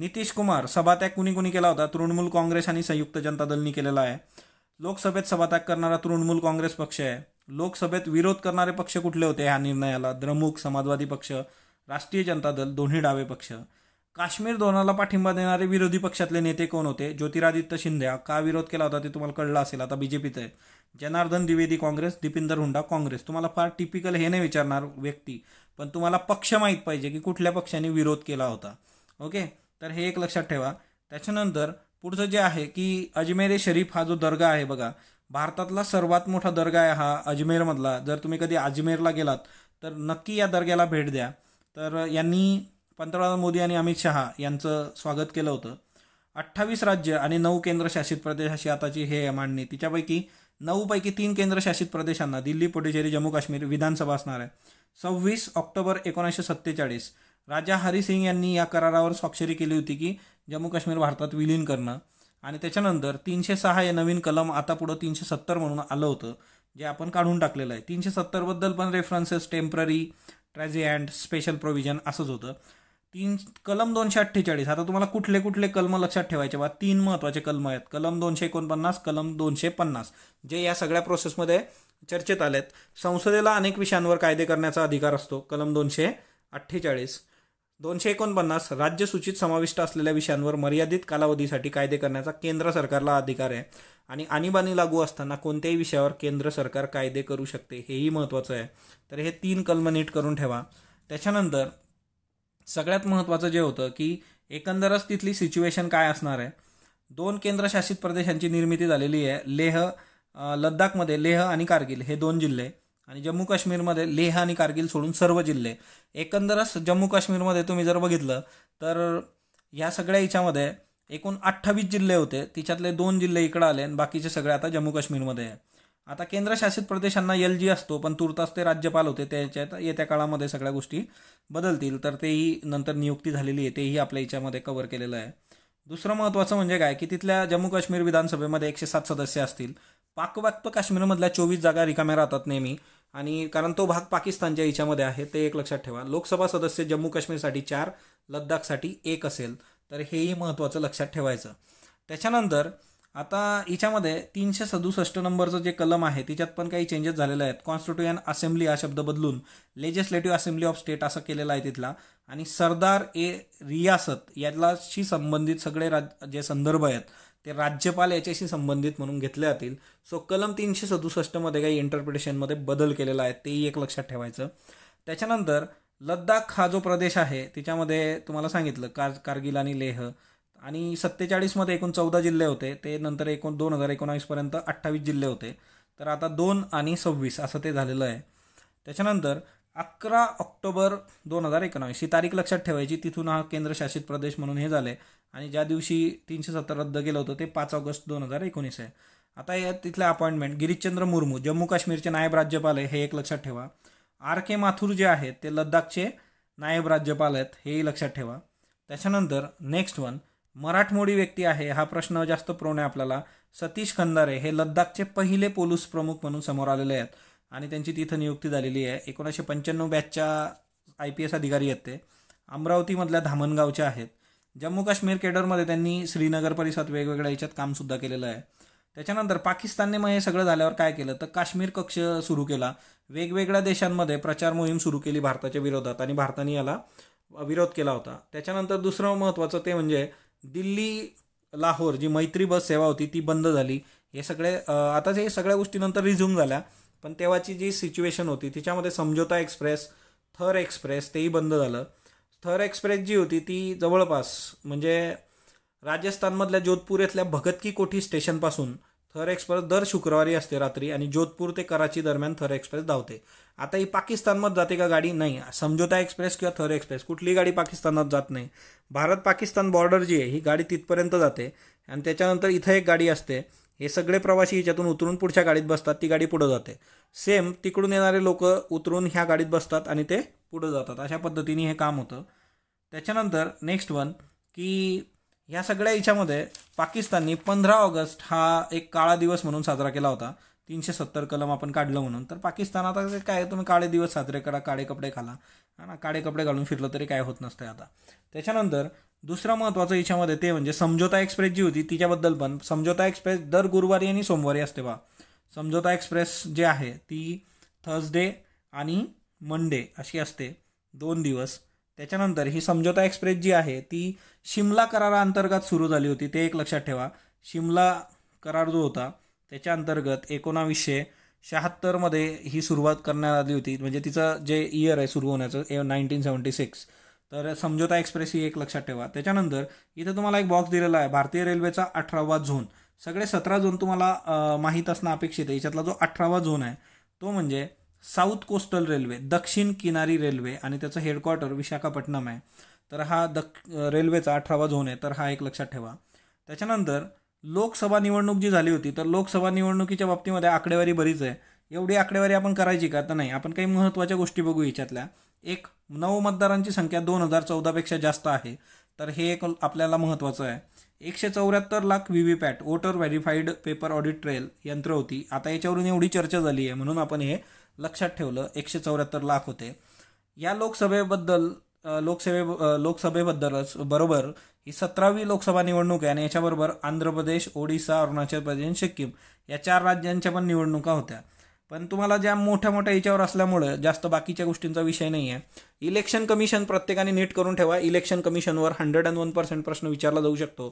नितीश कुमार सभात्याग कुणी कुणी केला होता तृणमूल काँग्रेस आणि संयुक्त जनता दलनी केलेला आहे लोकसभेत सभात्याग करणारा तृणमूल काँग्रेस पक्ष आहे लोकसभेत विरोध करणारे पक्ष कुठले होते ह्या निर्णयाला द्रमुक समाजवादी पक्ष राष्ट्रीय जनता दल दोन्ही डावे पक्ष काश्मीर दोनाला पाठिंबा देणारे विरोधी पक्षातले नेते कोण होते ज्योतिरादित्य शिंदे का विरोध केला होता ते तुम्हाला कळलं असेल आता बीजेपीत आहे जनार्दन द्विवेदी काँग्रेस दिपिंदर हुंडा काँग्रेस तुम्हाला फार टिपिकल हे नाही विचारणार व्यक्ती पण तुम्हाला पक्ष माहीत पाहिजे की कुठल्या पक्षाने विरोध केला होता ओके तर हे एक लक्षात ठेवा त्याच्यानंतर पुढचं जे आहे की अजमेरे शरीफ हा जो दर्गा आहे बघा भारतातला सर्वात मोठा दर्गा आहे हा अजमेरमधला जर तुम्ही कधी अजमेरला गेलात तर नक्की या दर्ग्याला भेट द्या तर यांनी पंतप्रधान मोदी आणि अमित शहा यांचं स्वागत केलं होतं अठ्ठावीस राज्य आणि नऊ केंद्रशासित प्रदेश अशी आताची हे मांडणी तिच्यापैकी नऊपैकी तीन केंद्रशासित प्रदेशांना दिल्ली पुडुचेरी जम्मू काश्मीर विधानसभा असणार आहे सव्वीस ऑक्टोबर एकोणीसशे सत्तेचाळीस राजा हरिसिंग यांनी या करारावर स्वाक्षरी केली होती की जम्मू काश्मीर भारतात विलीन करणं आणि त्याच्यानंतर तीनशे सहा हे नवीन कलम आता पुढं तीनशे सत्तर म्हणून आलं होतं जे आपण काढून टाकलेलं आहे तीनशे सत्तरबद्दल पण references temporary and special provision असंच होतं तीन कलम दोनशे अठ्ठेचाळीस आता तुम्हाला कुठले कुठले कलम लक्षात ठेवायचे बा तीन महत्त्वाचे कलम आहेत कलम दोनशे एकोणपन्नास कलम दोनशे पन्नास जे या सगळ्या प्रोसेसमध्ये चर्चेत आले आहेत संसदेला अनेक विषयांवर कायदे करण्याचा अधिकार असतो कलम दोनशे अठ्ठेचाळीस दोनशे एकोणपन्नास राज्य सूचित समाविष्ट असलेल्या विषयांवर मर्यादित कालावधीसाठी कायदे करण्याचा केंद्र सरकारला अधिकार आहे आणि आणीबाणी लागू असताना कोणत्याही विषयावर केंद्र सरकार कायदे करू शकते हेही महत्त्वाचं आहे तर हे तीन कलम नीट करून ठेवा त्याच्यानंतर सगळ्यात महत्त्वाचं जे होतं की एकंदरच तिथली सिच्युएशन काय असणार आहे दोन केंद्रशासित प्रदेशांची निर्मिती झालेली आहे लेह लद्दाखमध्ये लेह आणि कारगिल हे दोन जिल्हे आणि जम्मू काश्मीरमध्ये लेह आणि कारगिल सोडून सर्व जिल्हे एकंदरच जम्मू काश्मीरमध्ये तुम्ही जर बघितलं तर ह्या सगळ्या याच्यामध्ये एकूण अठ्ठावीस जिल्हे होते तिच्यातले दोन जिल्हे इकडं आले आणि बाकीचे सगळे आता जम्मू काश्मीरमध्ये आहे आता केंद्रशासित प्रदेशांना एल जी असतो पण तुर्तास ते राज्यपाल होते त्याच्यात येत्या काळामध्ये सगळ्या गोष्टी बदलतील तर तेही नंतर नियुक्ती झालेली आहे तेही आपल्या याच्यामध्ये कव्हर केलेलं आहे दुसरं महत्त्वाचं म्हणजे काय की तिथल्या जम्मू काश्मीर विधानसभेमध्ये एकशे सात सदस्य असतील पाकव्याप्त काश्मीरमधल्या चोवीस जागा रिकाम्या राहतात नेहमी आणि कारण तो भाग पाकिस्तानच्या हिच्यामध्ये आहे ते एक लक्षात ठेवा लोकसभा सदस्य जम्मू काश्मीरसाठी चार लद्दाखसाठी एक असेल तर हेही महत्त्वाचं लक्षात ठेवायचं त्याच्यानंतर आता हिच्यामध्ये तीनशे सदुसष्ट नंबरचं जे कलम आहे तिच्यात पण काही चेंजेस झालेले आहेत कॉन्स्टिट्युएन असेंब्ली हा शब्द बदलून लेजिस्लेटिव्ह असेंब्ली ऑफ स्टेट असं केलेलं आहे तिथला आणि सरदार ए रियासत यालाशी संबंधित सगळे राज जे संदर्भ आहेत ते राज्यपाल याच्याशी संबंधित म्हणून घेतले जातील सो कलम तीनशे सदुसष्टमध्ये काही इंटरप्रिटेशनमध्ये बदल केलेला आहे तेही एक लक्षात ठेवायचं त्याच्यानंतर लद्दाख हा जो प्रदेश आहे त्याच्यामध्ये तुम्हाला सांगितलं कार कारगिल आणि लेह आणि सत्तेचाळीसमध्ये एकूण चौदा जिल्हे होते ते नंतर एकूण दोन हजार एकोणावीसपर्यंत अठ्ठावीस जिल्हे होते तर आता दोन आणि सव्वीस असं ते झालेलं आहे त्याच्यानंतर अकरा ऑक्टोबर दोन हजार एकोणावीस ही तारीख लक्षात ठेवायची तिथून हा केंद्रशासित प्रदेश म्हणून हे झाले आणि ज्या दिवशी तीनशे सत्तर रद्द केलं होतं ते पाच ऑगस्ट दोन हजार एकोणीस आहे आता या तिथल्या अपॉइंटमेंट गिरीशचंद्र मुर्मू जम्मू काश्मीरचे नायब राज्यपाल आहे हे एक लक्षात ठेवा आर के माथुर जे आहेत ते लद्दाखचे नायब राज्यपाल आहेत हेही लक्षात ठेवा त्याच्यानंतर नेक्स्ट वन मराठमोडी व्यक्ती आहे हा प्रश्न जास्त प्रोण आहे आपल्याला सतीश खंदारे हे लद्दाखचे पहिले पोलीस प्रमुख म्हणून समोर आलेले आहेत आणि त्यांची तिथं नियुक्ती झालेली आहे एकोणीसशे पंच्याण्णव बॅचच्या आय पी एस अधिकारी आहेत ते अमरावतीमधल्या धामणगावच्या आहेत जम्मू काश्मीर केडरमध्ये त्यांनी श्रीनगर परिसरात वेगवेगळ्या याच्यात कामसुद्धा केलेलं आहे त्याच्यानंतर पाकिस्तानने मग हे सगळं झाल्यावर काय केलं तर काश्मीर कक्ष सुरू केला वेगवेगळ्या देशांमध्ये प्रचार मोहीम सुरू केली भारताच्या विरोधात आणि भारताने याला विरोध केला होता त्याच्यानंतर दुसरं महत्त्वाचं ते म्हणजे दिल्ली लाहोर जी मैत्री बस सेवा होती ती बंद झाली हे सगळे आता हे सगळ्या गोष्टीनंतर रिझ्यूम झाल्या पण तेव्हाची जी सिच्युएशन होती तिच्यामध्ये समझोता एक्सप्रेस थर एक्सप्रेस तेही बंद झालं थर एक्सप्रेस जी होती ती जवळपास म्हणजे राजस्थानमधल्या जोधपूर येथल्या भगत की कोठी स्टेशनपासून थर एक्सप्रेस दर शुक्रवारी असते रात्री आणि जोधपूर ते कराची दरम्यान थर एक्सप्रेस धावते आता ही पाकिस्तानमध्ये जाते का गाडी नाही समझोता एक्सप्रेस किंवा थर एक्सप्रेस कुठलीही गाडी पाकिस्तानात जात नाही भारत पाकिस्तान बॉर्डर जी आहे ही गाडी तिथपर्यंत जाते आणि त्याच्यानंतर इथं एक गाडी असते हे सगळे प्रवासी याच्यातून उतरून पुढच्या गाडीत बसतात ती गाडी पुढं जाते सेम तिकडून येणारे लोक उतरून ह्या गाडीत बसतात आणि ते पुढं जातात अशा पद्धतीने हे काम होतं त्याच्यानंतर नेक्स्ट वन की ह्या सगळ्या याच्यामध्ये पाकिस्ताननी पंधरा ऑगस्ट हा एक काळा दिवस म्हणून साजरा केला होता तीनशे सत्तर कलम आपण काढलं म्हणून तर पाकिस्तान आता काय तुम्ही काळे दिवस साजरे करा काळे कपडे खाला हा ना काळे कपडे घालून फिरलं तरी काय होत नसतंय आता त्याच्यानंतर दुसरा महत्त्वाचं याच्यामध्ये ते म्हणजे समझोता एक्सप्रेस जी होती तिच्याबद्दल पण समझोता एक्सप्रेस दर गुरुवारी आणि सोमवारी असते बा समझोता एक्सप्रेस जे आहे ती थर्सडे आणि मंडे अशी असते दोन दिवस त्याच्यानंतर ही समझोता एक्सप्रेस जी आहे ती शिमला कराराअंतर्गत सुरू झाली होती ते एक लक्षात ठेवा शिमला करार जो होता त्याच्या अंतर्गत एकोणावीसशे शहात्तरमध्ये ही सुरुवात करण्यात आली होती म्हणजे तिचं जे इयर आहे सुरू होण्याचं ए नाईन्टीन सेवन्टी सिक्स तर समझोता एक्सप्रेस ही एक लक्षात ठेवा त्याच्यानंतर इथं तुम्हाला एक बॉक्स दिलेला आहे भारतीय रेल्वेचा अठरावा झोन सगळे सतरा झोन तुम्हाला माहीत असणं अपेक्षित आहे याच्यातला जो अठरावा झोन आहे तो म्हणजे साऊथ कोस्टल रेल्वे दक्षिण किनारी रेल्वे आणि त्याचं हेडक्वार्टर विशाखापट्टणम आहे तर हा दक् रेल्वेचा अठरावा झोन आहे तर हा एक लक्षात ठेवा त्याच्यानंतर लोकसभा निवडणूक जी झाली होती तर लोकसभा निवडणुकीच्या बाबतीमध्ये आकडेवारी बरीच आहे एवढी आकडेवारी आपण करायची का तर नाही आपण काही महत्त्वाच्या गोष्टी बघू याच्यातल्या एक नऊ मतदारांची संख्या दोन हजार चौदापेक्षा जास्त आहे तर हे एक आपल्याला महत्त्वाचं आहे एकशे चौऱ्याहत्तर lakh V V PAT voter verified paper audit trail यंत्र होती आता याच्यावरून एवढी चर्चा झाली आहे म्हणून आपण हे लक्षात ठेवलं एकशे चौऱ्याहत्तर लाख होते या लोकसभेबद्दल लोकसभे लोकसभेबद्दलच बरोबर ही सतरावी लोकसभा निवडणूक आहे आणि याच्याबरोबर आंध्र प्रदेश ओडिसा अरुणाचल प्रदेश सिक्कीम या चार राज्यांच्या पण निवडणुका होत्या पण तुम्हाला ज्या मोठ्या मोठ्या याच्यावर असल्यामुळं जास्त बाकीच्या गोष्टींचा विषय नाही आहे इलेक्शन कमिशन प्रत्येकाने नीट करून ठेवा इलेक्शन कमिशनवर हंड्रेड अँड वन पर्सेंट प्रश्न विचारला जाऊ शकतो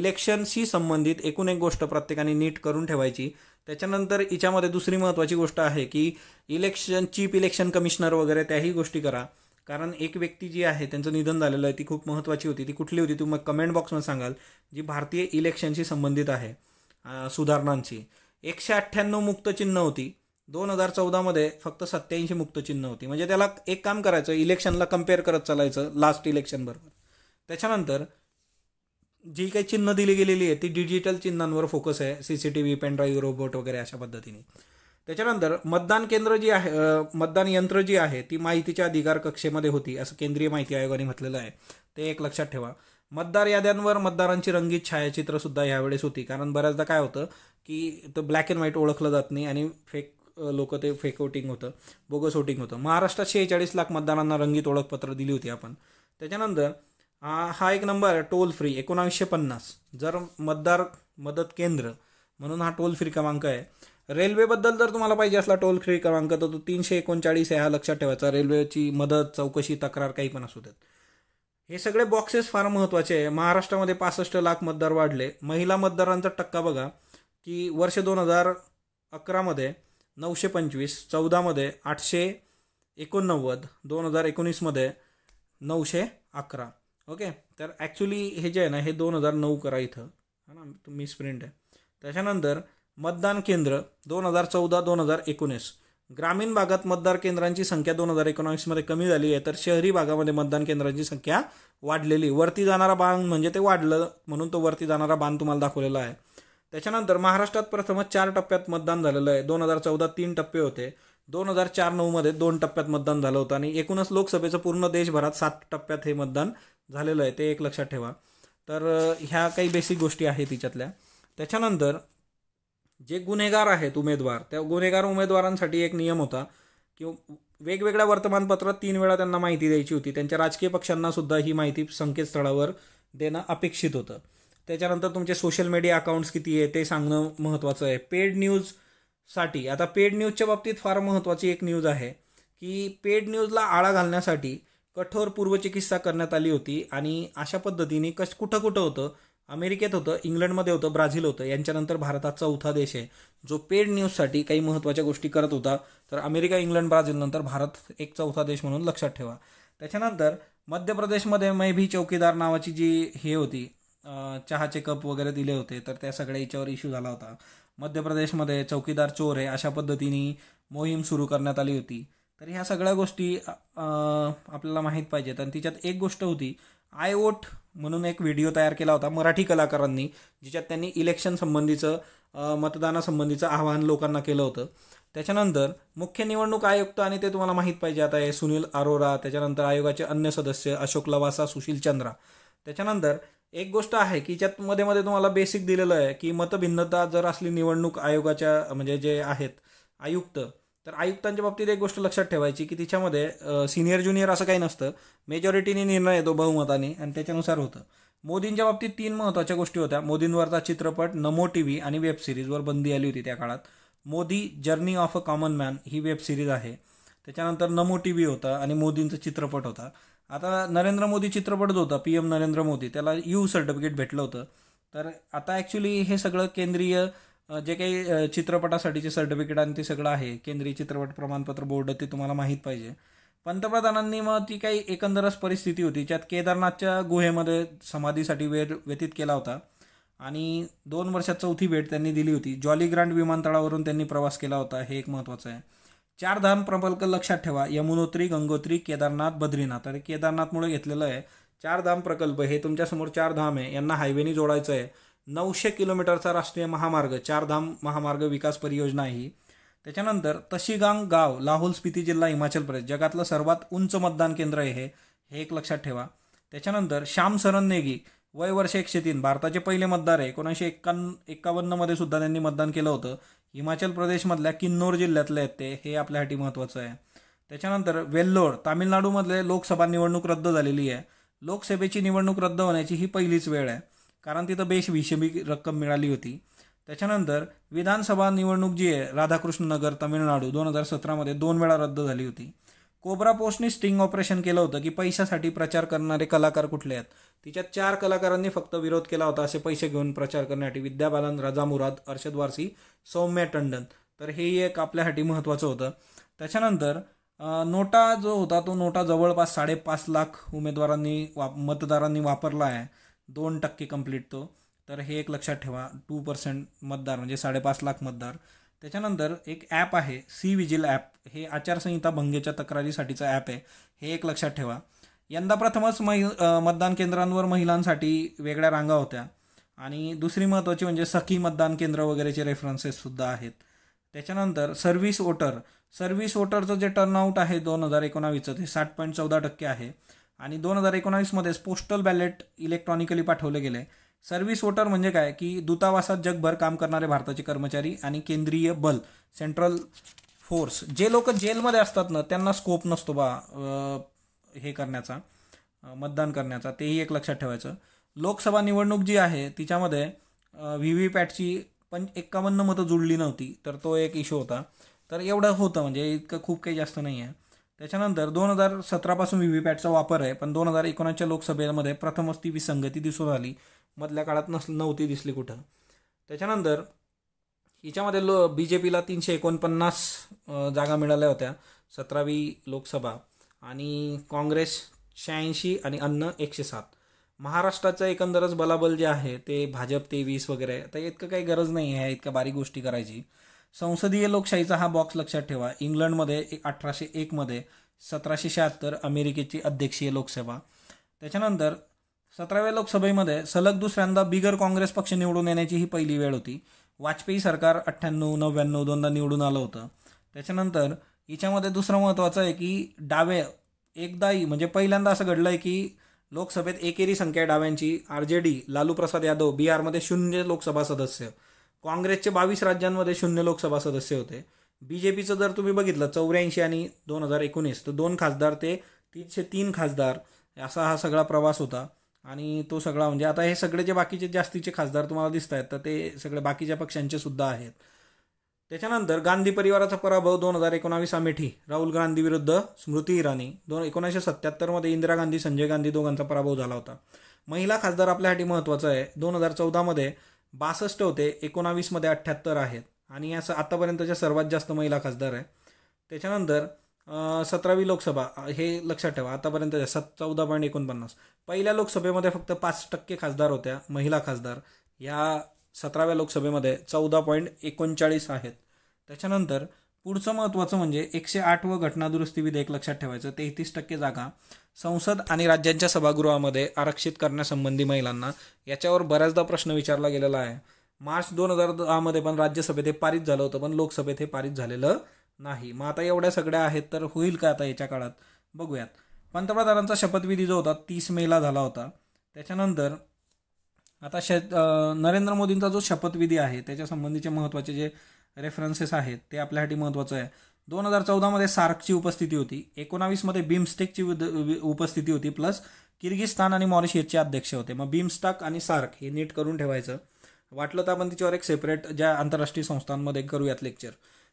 इलेक्शनशी संबंधित एकूण एक गोष्ट प्रत्येकाने नीट करून ठेवायची त्याच्यानंतर हिच्यामध्ये दुसरी महत्त्वाची गोष्ट आहे की इलेक्शन चीफ इलेक्शन कमिशनर वगैरे त्याही गोष्टी करा कारण एक व्यक्ती जी आहे त्यांचं निधन झालेलं आहे ती खूप महत्त्वाची होती ती कुठली होती तुम्ही कमेंट बॉक्समध्ये सांगाल जी भारतीय इलेक्शनशी संबंधित आहे सुधारणांची एकशे अठ्ठ्याण्णव मुक्त चिन्ह होती दोन हजार चौदामध्ये फक्त सत्याऐंशी चिन्ह होती म्हणजे त्याला एक काम करायचं इलेक्शनला कम्पेअर करत चालायचं लास्ट इलेक्शनबरोबर त्याच्यानंतर जी काही चिन्ह दिली गेलेली आहे ती डिजिटल चिन्हांवर फोकस आहे C C T V pen drive robot वगैरे अशा पद्धतीने त्याच्यानंतर मतदान केंद्र जी आहे मतदान यंत्र जी आहे ती माहितीच्या अधिकार कक्षेमध्ये होती असं केंद्रीय माहिती आयोगाने म्हटलेलं आहे ते एक लक्षात ठेवा मतदार याद्यांवर मतदारांची रंगीत सुद्धा यावेळेस होती कारण बऱ्याचदा काय होतं की तो ब्लॅक अँड व्हाईट ओळखलं जात नाही आणि फेक लोक ते फेक वोटिंग होतं बोगस वोटिंग होतं महाराष्ट्रात शेहेचाळीस लाख मतदारांना रंगीत ओळखपत्र दिली होती आपण त्याच्यानंतर हा एक नंबर आहे टोल फ्री एकोणावीसशे पन्नास जर मतदार मदत केंद्र म्हणून हा टोल फ्री क्रमांक आहे रेल्वेबद्दल जर तुम्हाला पाहिजे असला टोल फ्री क्रमांक तर तो तीनशे एकोणचाळीस आहे हा लक्षात ठेवायचा रेल्वेची मदत चौकशी तक्रार काही पण असू देत हे सगळे बॉक्सेस फार महत्त्वाचे आहे महाराष्ट्रामध्ये पासष्ट लाख मतदार वाढले महिला मतदारांचा टक्का बघा की वर्ष दोन हजार अकरामध्ये नऊशे पंचवीस चौदामध्ये आठशे एकोणनव्वद दोन हजार एकोणीसमध्ये नऊशे अकरा ओके तर ॲक्च्युली हे जे आहे ना हे दोन हजार नऊ करा इथं हा ना मिस मिसप्रिंट आहे त्याच्यानंतर मतदान केंद्र दोन हजार चौदा दोन हजार एकोणीस ग्रामीण भागात मतदार केंद्रांची संख्या दोन हजार एकोणावीसमध्ये कमी झाली आहे तर शहरी भागामध्ये मतदान केंद्रांची संख्या वाढलेली वरती जाणारा बांध म्हणजे ते वाढलं म्हणून तो वरती जाणारा बांध तुम्हाला दाखवलेला आहे त्याच्यानंतर महाराष्ट्रात प्रथमच चार टप्प्यात मतदान झालेलं आहे दोन हजार चौदा तीन टप्पे होते दोन हजार चार नऊमध्ये दोन टप्प्यात मतदान झालं होतं आणि एकूणच लोकसभेचं पूर्ण देशभरात सात टप्प्यात हे मतदान झालेलं आहे ते एक लक्षात ठेवा तर ह्या काही बेसिक गोष्टी आहेत तिच्यातल्या त्याच्यानंतर जे गुन्हेगार आहेत उमेदवार त्या गुन्हेगार उमेदवारांसाठी एक नियम होता की वेगवेगळ्या वर्तमानपत्रात तीन वेळा त्यांना माहिती द्यायची होती त्यांच्या राजकीय पक्षांना सुद्धा ही माहिती संकेतस्थळावर देणं अपेक्षित होतं त्याच्यानंतर तुमचे सोशल मीडिया अकाउंट्स किती आहे ते सांगणं महत्त्वाचं आहे पेड न्यूजसाठी आता पेड न्यूजच्या बाबतीत फार महत्त्वाची एक न्यूज आहे की पेड न्यूजला आळा घालण्यासाठी कठोर पूर्वचिकित्सा करण्यात आली होती आणि अशा पद्धतीने कश कुठं कुठं होतं अमेरिकेत होतं इंग्लंडमध्ये होतं ब्राझील होतं यांच्यानंतर भारतात चौथा देश आहे जो पेड न्यूजसाठी काही महत्त्वाच्या गोष्टी करत होता तर अमेरिका इंग्लंड ब्राझीलनंतर भारत एक चौथा देश म्हणून लक्षात ठेवा त्याच्यानंतर मध्य प्रदेशमध्ये मै भी चौकीदार नावाची जी हे होती चहाचे कप वगैरे दिले होते तर त्या सगळ्या याच्यावर इश्यू झाला होता मध्य प्रदेशमध्ये चौकीदार चोर आहे अशा पद्धतीने मोहीम सुरू करण्यात आली होती तर ह्या सगळ्या गोष्टी आपल्याला माहीत पाहिजेत आणि तिच्यात एक गोष्ट होती आय वोट म्हणून एक व्हिडिओ तयार केला होता मराठी कलाकारांनी जिच्यात त्यांनी इलेक्शन संबंधीचं मतदानासंबंधीचं आवाहन लोकांना केलं होतं त्याच्यानंतर मुख्य निवडणूक आयुक्त आणि ते तुम्हाला माहीत पाहिजे आता हे सुनील अरोरा त्याच्यानंतर आयोगाचे अन्य सदस्य अशोक लवासा सुशील चंद्रा त्याच्यानंतर एक गोष्ट आहे की ज्यात मध्ये मध्ये तुम्हाला बेसिक दिलेलं आहे की मतभिन्नता जर असली निवडणूक आयोगाच्या म्हणजे जे आहेत आयुक्त तर आयुक्तांच्या बाबतीत एक गोष्ट लक्षात ठेवायची की तिच्यामध्ये सिनियर ज्युनियर असं काही नसतं मेजॉरिटीने निर्णय येतो बहुमताने आणि त्याच्यानुसार होतं मोदींच्या बाबतीत तीन महत्त्वाच्या गोष्टी होत्या मोदींवरचा चित्रपट नमो टी व्ही आणि वेब सिरीजवर बंदी आली होती त्या काळात Modi journey of a common man ही वेब सिरीज आहे त्याच्यानंतर नमो टी व्ही होता आणि मोदींचा चित्रपट होता आता नरेंद्र मोदी चित्रपट जो होता पी एम नरेंद्र मोदी त्याला यू सर्टिफिकेट भेटलं होतं तर आता ॲक्च्युली हे सगळं केंद्रीय जे काही चित्रपटासाठीचे सर्टिफिकेट आणि ते सगळं आहे केंद्रीय चित्रपट प्रमाणपत्र बोर्ड ते तुम्हाला माहीत पाहिजे पंतप्रधानांनी मग ती काही एकंदरच परिस्थिती होती ज्यात केदारनाथच्या गुहेमध्ये समाधीसाठी वेळ व्यतीत केला होता आणि दोन वर्षात चौथी भेट त्यांनी दिली होती जॉली ग्रँड विमानतळावरून त्यांनी प्रवास केला होता हे एक महत्त्वाचं आहे चार धाम प्रकल्प लक्षात ठेवा यमुनोत्री गंगोत्री केदारनाथ बद्रीनाथ आणि केदारनाथमुळे घेतलेलं आहे चार धाम प्रकल्प हे तुमच्यासमोर चार धाम आहे यांना हायवेने जोडायचं आहे नऊशे किलोमीटरचा राष्ट्रीय महामार्ग चार धाम महामार्ग विकास परियोजना ही त्याच्यानंतर तशीगांग गाव लाहोल स्पिती जिल्हा हिमाचल प्रदेश जगातलं सर्वात उंच मतदान केंद्र आहे हे एक लक्षात ठेवा त्याच्यानंतर श्याम सरन नेगी वय वर्ष एकशे तीन भारताचे पहिले मतदार आहे एकोणीसशे एक्कान एक्कावन्नमध्ये सुद्धा त्यांनी मतदान केलं होतं हिमाचल प्रदेशमधल्या किन्नौर जिल्ह्यातले आहेत ते हे आपल्यासाठी महत्त्वाचं आहे त्याच्यानंतर वेल्लोर तामिळनाडूमधले लोकसभा निवडणूक रद्द झालेली आहे लोकसभेची निवडणूक रद्द होण्याची ही पहिलीच वेळ आहे कारण तिथं बेश विषमी रक्कम मिळाली होती त्याच्यानंतर विधानसभा निवडणूक जी आहे राधाकृष्ण नगर तामिळनाडू दोन हजार सतरामध्ये दोन वेळा रद्द झाली होती कोबरा पोस्टने स्टिंग ऑपरेशन केलं होतं की पैशासाठी प्रचार करणारे कलाकार कुठले आहेत तिच्यात चार कलाकारांनी फक्त विरोध केला होता असे पैसे घेऊन प्रचार करण्यासाठी विद्या बालन रजा मुराद अर्शद वारसी सौम्य टंडन तर हेही एक आपल्यासाठी महत्त्वाचं होतं त्याच्यानंतर नोटा जो होता तो नोटा जवळपास साडेपाच लाख उमेदवारांनी वाप मतदारांनी वापरला आहे दोन टक्के कंप्लीट तो तर हे एक लक्षात ठेवा टू पर्सेंट मतदार म्हणजे साडेपाच लाख मतदार त्याच्यानंतर एक ॲप आहे सी विजिल ॲप हे आचारसंहिता भंगेच्या तक्रारीसाठीचं ॲप आहे हे एक लक्षात ठेवा यंदा प्रथमच महि मतदान केंद्रांवर महिलांसाठी वेगळ्या रांगा होत्या आणि दुसरी महत्त्वाची म्हणजे सखी मतदान केंद्र वगैरेचे रेफरन्सेससुद्धा आहेत त्याच्यानंतर सर्व्हिस वोटर सर्व्हिस वोटरचं जे टर्नआउट आहे दोन हजार एकोणावीसचं ते साठ पॉईंट चौदा टक्के आहे आणि दोन हजार एकोणावीसमध्येच पोस्टल बॅलेट इलेक्ट्रॉनिकली पाठवले गेले सर्व्हिस वोटर म्हणजे काय की दूतावासात जगभर काम करणारे भारताचे कर्मचारी आणि केंद्रीय बल सेंट्रल फोर्स जे लोक जेलमध्ये असतात ना त्यांना स्कोप नसतो बा हे करण्याचा मतदान करण्याचा तेही एक लक्षात ठेवायचं लोकसभा निवडणूक जी आहे तिच्यामध्ये व्ही व्ही पॅटची पण एक्कावन्न मतं जुळली नव्हती तर तो एक इश्यू होता तर एवढं होतं म्हणजे इतकं खूप काही जास्त नाही आहे त्याच्यानंतर दोन हजार सतरापासून व्ही व्ही पॅटचा वापर आहे पण दोन हजार एकोणासच्या लोकसभेमध्ये प्रथमच ती विसंगती दिसून आली मधल्या काळात नस नव्हती दिसली कुठं त्याच्यानंतर हिच्यामध्ये लो बी जे पीला तीनशे एकोणपन्नास जागा मिळाल्या होत्या सतरावी लोकसभा आणि काँग्रेस शहाऐंशी आणि अन्न एकशे सात महाराष्ट्राचं एकंदरच बलाबल जे आहे ते भाजप तेवीस वगैरे तर इतकं काही गरज नाही आहे इतक्या बारीक गोष्टी करायची संसदीय लोकशाहीचा हा बॉक्स लक्षात ठेवा इंग्लंडमध्ये अठराशे एकमध्ये सतराशे शहात्तर अमेरिकेची अध्यक्षीय लोकसभा त्याच्यानंतर सतराव्या लोकसभेमध्ये सलग दुसऱ्यांदा बिगर काँग्रेस पक्ष निवडून येण्याची ही पहिली वेळ होती वाजपेयी सरकार अठ्ठ्याण्णव नव्याण्णव दोनदा निवडून आलं होतं त्याच्यानंतर हिच्यामध्ये दुसरं महत्त्वाचं आहे की डावे एकदाही म्हणजे पहिल्यांदा असं घडलं आहे की लोकसभेत एकेरी संख्या डाव्यांची R J D Lalu Prasad Yadav बिहारमध्ये शून्य लोकसभा सदस्य काँग्रेसचे बावीस राज्यांमध्ये शून्य लोकसभा सदस्य होते बी जे पीचं जर तुम्ही बघितलं चौऱ्याऐंशी आणि दोन हजार एकोणीस तर दोन खासदार ते तीनशे तीन खासदार असा हा सगळा प्रवास होता आणि तो सगळा म्हणजे आता हे सगळे जे बाकीचे जास्तीचे खासदार तुम्हाला दिसत आहेत तर ते सगळे बाकीच्या पक्षांचे सुद्धा आहेत त्याच्यानंतर गांधी परिवाराचा पराभव दोन हजार एकोणावीस अमेठी राहुल गांधी विरुद्ध स्मृती इराणी दोन एकोणीसशे सत्याहत्तरमध्ये इंदिरा गांधी संजय गांधी दोघांचा पराभव झाला होता महिला खासदार आपल्यासाठी महत्त्वाचा आहे दोन हजार चौदामध्ये बासष्ट होते एकोणावीसमध्ये अठ्ठ्याहत्तर आहेत आणि या स सर्वात जास्त महिला खासदार आहे त्याच्यानंतर सतरावी लोकसभा हे लक्षात ठेवा आतापर्यंतच्या सत चौदा पॉईंट एकोणपन्नास पहिल्या लोकसभेमध्ये फक्त पाच टक्के खासदार होत्या महिला खासदार या सतराव्या लोकसभेमध्ये चौदा पॉईंट एकोणचाळीस आहेत त्याच्यानंतर पुढचं महत्त्वाचं म्हणजे एकशे आठवं घटनादुरुस्ती विधेयक लक्षात ठेवायचं तेहतीस टक्के जागा संसद आणि राज्यांच्या सभागृहामध्ये आरक्षित करण्यासंबंधी महिलांना याच्यावर बऱ्याचदा प्रश्न विचारला गेलेला आहे मार्च दोन हजार दहामध्ये पण राज्यसभेत हे पारित झालं होतं पण लोकसभेत हे पारित झालेलं नाही मग आता एवढ्या सगळ्या आहेत तर होईल का आता याच्या काळात बघूयात पंतप्रधानांचा शपथविधी जो होता तीस मेला झाला होता त्याच्यानंतर आता श नरेंद्र मोदींचा जो शपथविधी आहे त्याच्यासंबंधीचे महत्त्वाचे जे रेफरन्सेस आहेत ते आपल्यासाठी महत्त्वाचं आहे दोन हजार चौदामध्ये सार्कची उपस्थिती होती एकोणावीसमध्ये बिमस्टेकची उपस्थिती होती प्लस किर्गिस्तान आणि मॉरिशियसचे अध्यक्ष होते मग बिमस्टाक आणि सार्क हे नीट करून ठेवायचं वाटलं तर आपण तिच्यावर एक सेपरेट ज्या आंतरराष्ट्रीय संस्थांमध्ये करूयात लेक्चर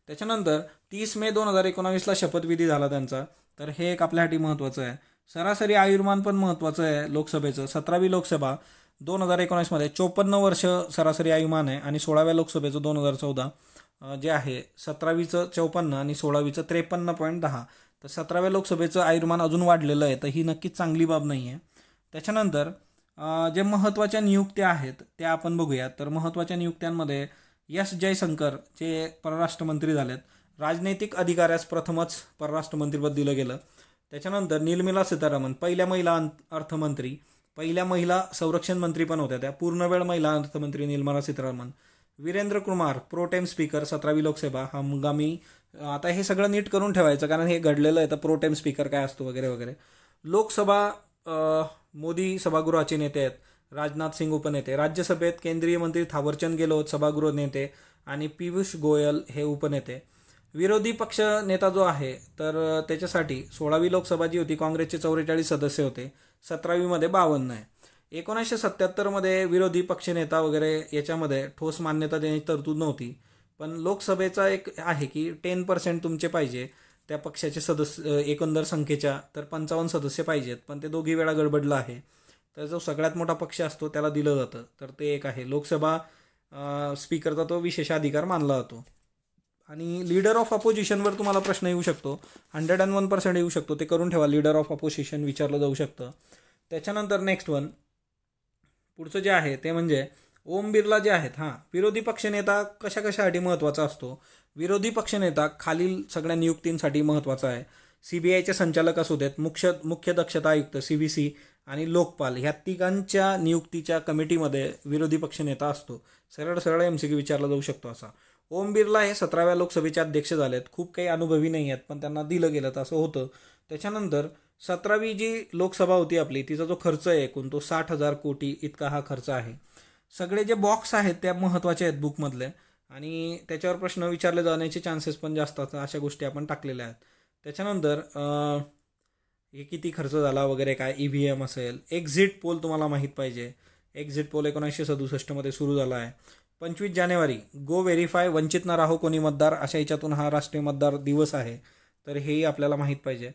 त्याच्यानंतर तीस मे दोन हजार एकोणावीसला शपथविधी झाला त्यांचा तर हे एक आपल्यासाठी महत्त्वाचं आहे सरासरी आयुर्मान पण महत्त्वाचं आहे लोकसभेचं सतरावी लोकसभा दोन हजार एकोणावीसमध्ये चोपन्न वर्ष सरासरी आयुमान आहे आणि सोळाव्या लोकसभेचं दोन हजार चौदा जे आहे सतरावीचं चौपन्न आणि सोळावीचं त्रेपन्न पॉईंट दहा तर सतराव्या लोकसभेचं आयुर्मान अजून वाढलेलं आहे तर ही नक्कीच चांगली बाब नाही आहे त्याच्यानंतर जे महत्त्वाच्या नियुक्त्या आहेत त्या आपण बघूया तर महत्त्वाच्या नियुक्त्यांमध्ये एस जयशंकर जे परराष्ट्रमंत्री झालेत राजनैतिक अधिकाऱ्यास प्रथमच परराष्ट्रमंत्रीपद दिलं गेलं त्याच्यानंतर निर्मिला सीतारामन पहिल्या महिला अर्थमंत्री पहिल्या महिला संरक्षण मंत्री पण होत्या त्या पूर्णवेळ महिला अर्थमंत्री निर्मला सीतारामन वीरेंद्र कुमार प्रोटेम स्पीकर सतरावी लोकसभा हा मुगामी आता हे सगळं नीट करून ठेवायचं कारण हे घडलेलं आहे तर प्रो प्रोटेम स्पीकर काय असतो वगैरे वगैरे लोकसभा मोदी सभागृहाचे नेते आहेत राजनाथ सिंग उपनेते राज्यसभेत केंद्रीय मंत्री थावरचंद गेलोत सभागृह नेते आणि पियुष गोयल हे उपनेते विरोधी पक्ष नेता जो आहे तर त्याच्यासाठी सोळावी लोकसभा जी होती काँग्रेसचे चौवेचाळीस सदस्य होते सतरावीमध्ये बावन्न आहे एकोणीसशे सत्याहत्तरमध्ये विरोधी पक्षनेता वगैरे याच्यामध्ये ठोस मान्यता देण्याची तरतूद नव्हती पण लोकसभेचा एक आहे की टेन पर्सेंट तुमचे पाहिजे त्या पक्षाचे सदस्य एकंदर संख्येच्या तर पंचावन्न सदस्य पाहिजेत पण ते दोघी वेळा गडबडलं आहे तर जो सगळ्यात मोठा पक्ष असतो त्याला दिलं जातं तर ते एक आहे लोकसभा स्पीकरचा तो विशेष अधिकार मानला जातो आणि लीडर ऑफ अपोजिशनवर तुम्हाला प्रश्न येऊ शकतो हंड्रेड अँड वन पर्सेंट येऊ शकतो ते करून ठेवा लीडर ऑफ अपोजिशन विचारलं जाऊ शकतं त्याच्यानंतर नेक्स्ट वन पुढचं जे आहे ते म्हणजे ओम बिर्ला जे आहेत हां विरोधी पक्षनेता कशा कशासाठी महत्त्वाचा असतो विरोधी पक्षनेता खालील सगळ्या नियुक्तींसाठी महत्त्वाचा आहे सी बी आयचे संचालक असू देत मुख्य मुख्य दक्षता आयुक्त सी बी सी आणि लोकपाल ह्या तिघांच्या नियुक्तीच्या कमिटीमध्ये विरोधी पक्षनेता असतो सरळ सरळ एम सी क्यू विचारला जाऊ शकतो असा ओम बिर्ला हे सतराव्या लोकसभेचे अध्यक्ष झालेत खूप काही अनुभवी नाही आहेत पण त्यांना दिलं गेलं तर असं होतं त्याच्यानंतर सतरावी जी लोकसभा होती आपली तिचा जो खर्च आहे एकूण तो साठ हजार कोटी इतका हा खर्च आहे सगळे जे बॉक्स आहेत त्या महत्त्वाचे आहेत बुकमधले आणि त्याच्यावर प्रश्न विचारले जाण्याचे चान्सेस पण जास्त असतात अशा गोष्टी आपण टाकलेल्या आहेत त्याच्यानंतर हे किती खर्च झाला वगैरे काय ई व्ही एम असेल एक्झिट पोल तुम्हाला माहीत पाहिजे एक्झिट पोल एकोणीसशे सदुसष्टमध्ये सुरू झाला आहे पंचवीस जानेवारी गो व्हेरीफाय वंचित ना राहो कोणी मतदार अशा याच्यातून हा राष्ट्रीय मतदार दिवस आहे तर हेही आपल्याला माहीत पाहिजे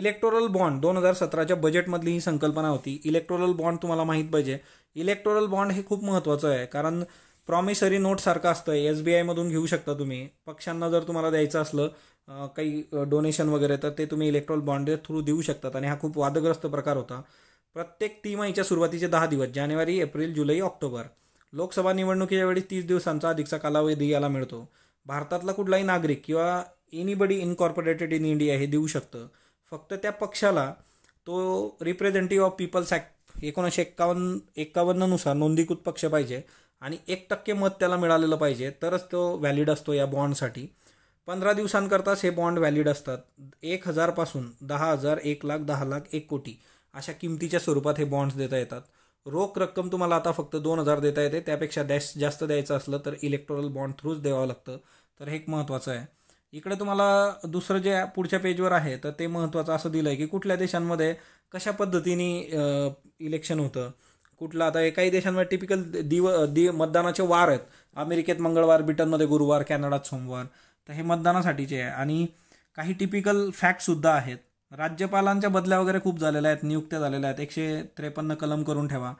इलेक्टोरल बॉन्ड दोन हजार सतराच्या बजेटमधली ही संकल्पना होती इलेक्टोरल बॉन्ड तुम्हाला माहीत पाहिजे इलेक्टोरल बॉन्ड हे खूप महत्त्वाचं आहे कारण प्रॉमिसरी नोटसारखं असतं एस बी आयमधून घेऊ शकता तुम्ही पक्षांना जर तुम्हाला द्यायचं असलं काही डोनेशन वगैरे तर ते तुम्ही इलेक्ट्रॉल बॉन्ड थ्रू देऊ शकतात आणि हा खूप वादग्रस्त प्रकार होता प्रत्येक तिमाहीच्या सुरुवातीचे दहा दिवस जानेवारी एप्रिल जुलै ऑक्टोबर लोकसभा निवडणुकीच्या वेळी तीस दिवसांचा अधिकचा कालावधी याला मिळतो भारतातला कुठलाही नागरिक किंवा एनीबडी इनकॉर्पोरेटेड इन इंडिया हे देऊ शकतं फक्त त्या पक्षाला तो रिप्रेझेंटेटिव्ह ऑफ पीपल्स ॲक्ट एकोणीसशे एक्कावन्न एक्कावन्ननुसार नोंदीकृत पक्ष पाहिजे आणि एक टक्के मत त्याला मिळालेलं पाहिजे तरच तो व्हॅलिड असतो या बॉन्डसाठी पंधरा दिवसांकरताच हे बॉन्ड व्हॅलिड असतात एक हजारपासून दहा हजार एक लाख दहा लाख एक कोटी अशा किमतीच्या स्वरूपात हे बॉन्ड्स देता येतात रोख रक्कम तुम्हाला आता फक्त दोन हजार देता येते त्यापेक्षा दॅश जास्त द्यायचं असलं तर इलेक्ट्रॉल बॉन्ड थ्रूच द्यावं लागतं तर हे एक महत्त्वाचं आहे इकडे तुम्हाला दुसरं जे पुढच्या पेजवर आहे तर ते महत्त्वाचं असं दिलं आहे की कुठल्या देशांमध्ये कशा पद्धतीने इलेक्शन होतं कुठलं आता काही देशांमध्ये टिपिकल दिव दि मतदानाचे वार आहेत अमेरिकेत मंगळवार ब्रिटनमध्ये गुरुवार कॅनडात सोमवार तर हे मतदानासाठीचे आहे आणि काही टिपिकल फॅक्टसुद्धा आहेत राज्यपालांच्या बदल्या वगैरे खूप झालेल्या आहेत नियुक्त्या झालेल्या आहेत एकशे त्रेपन्न कलम करून ठेवा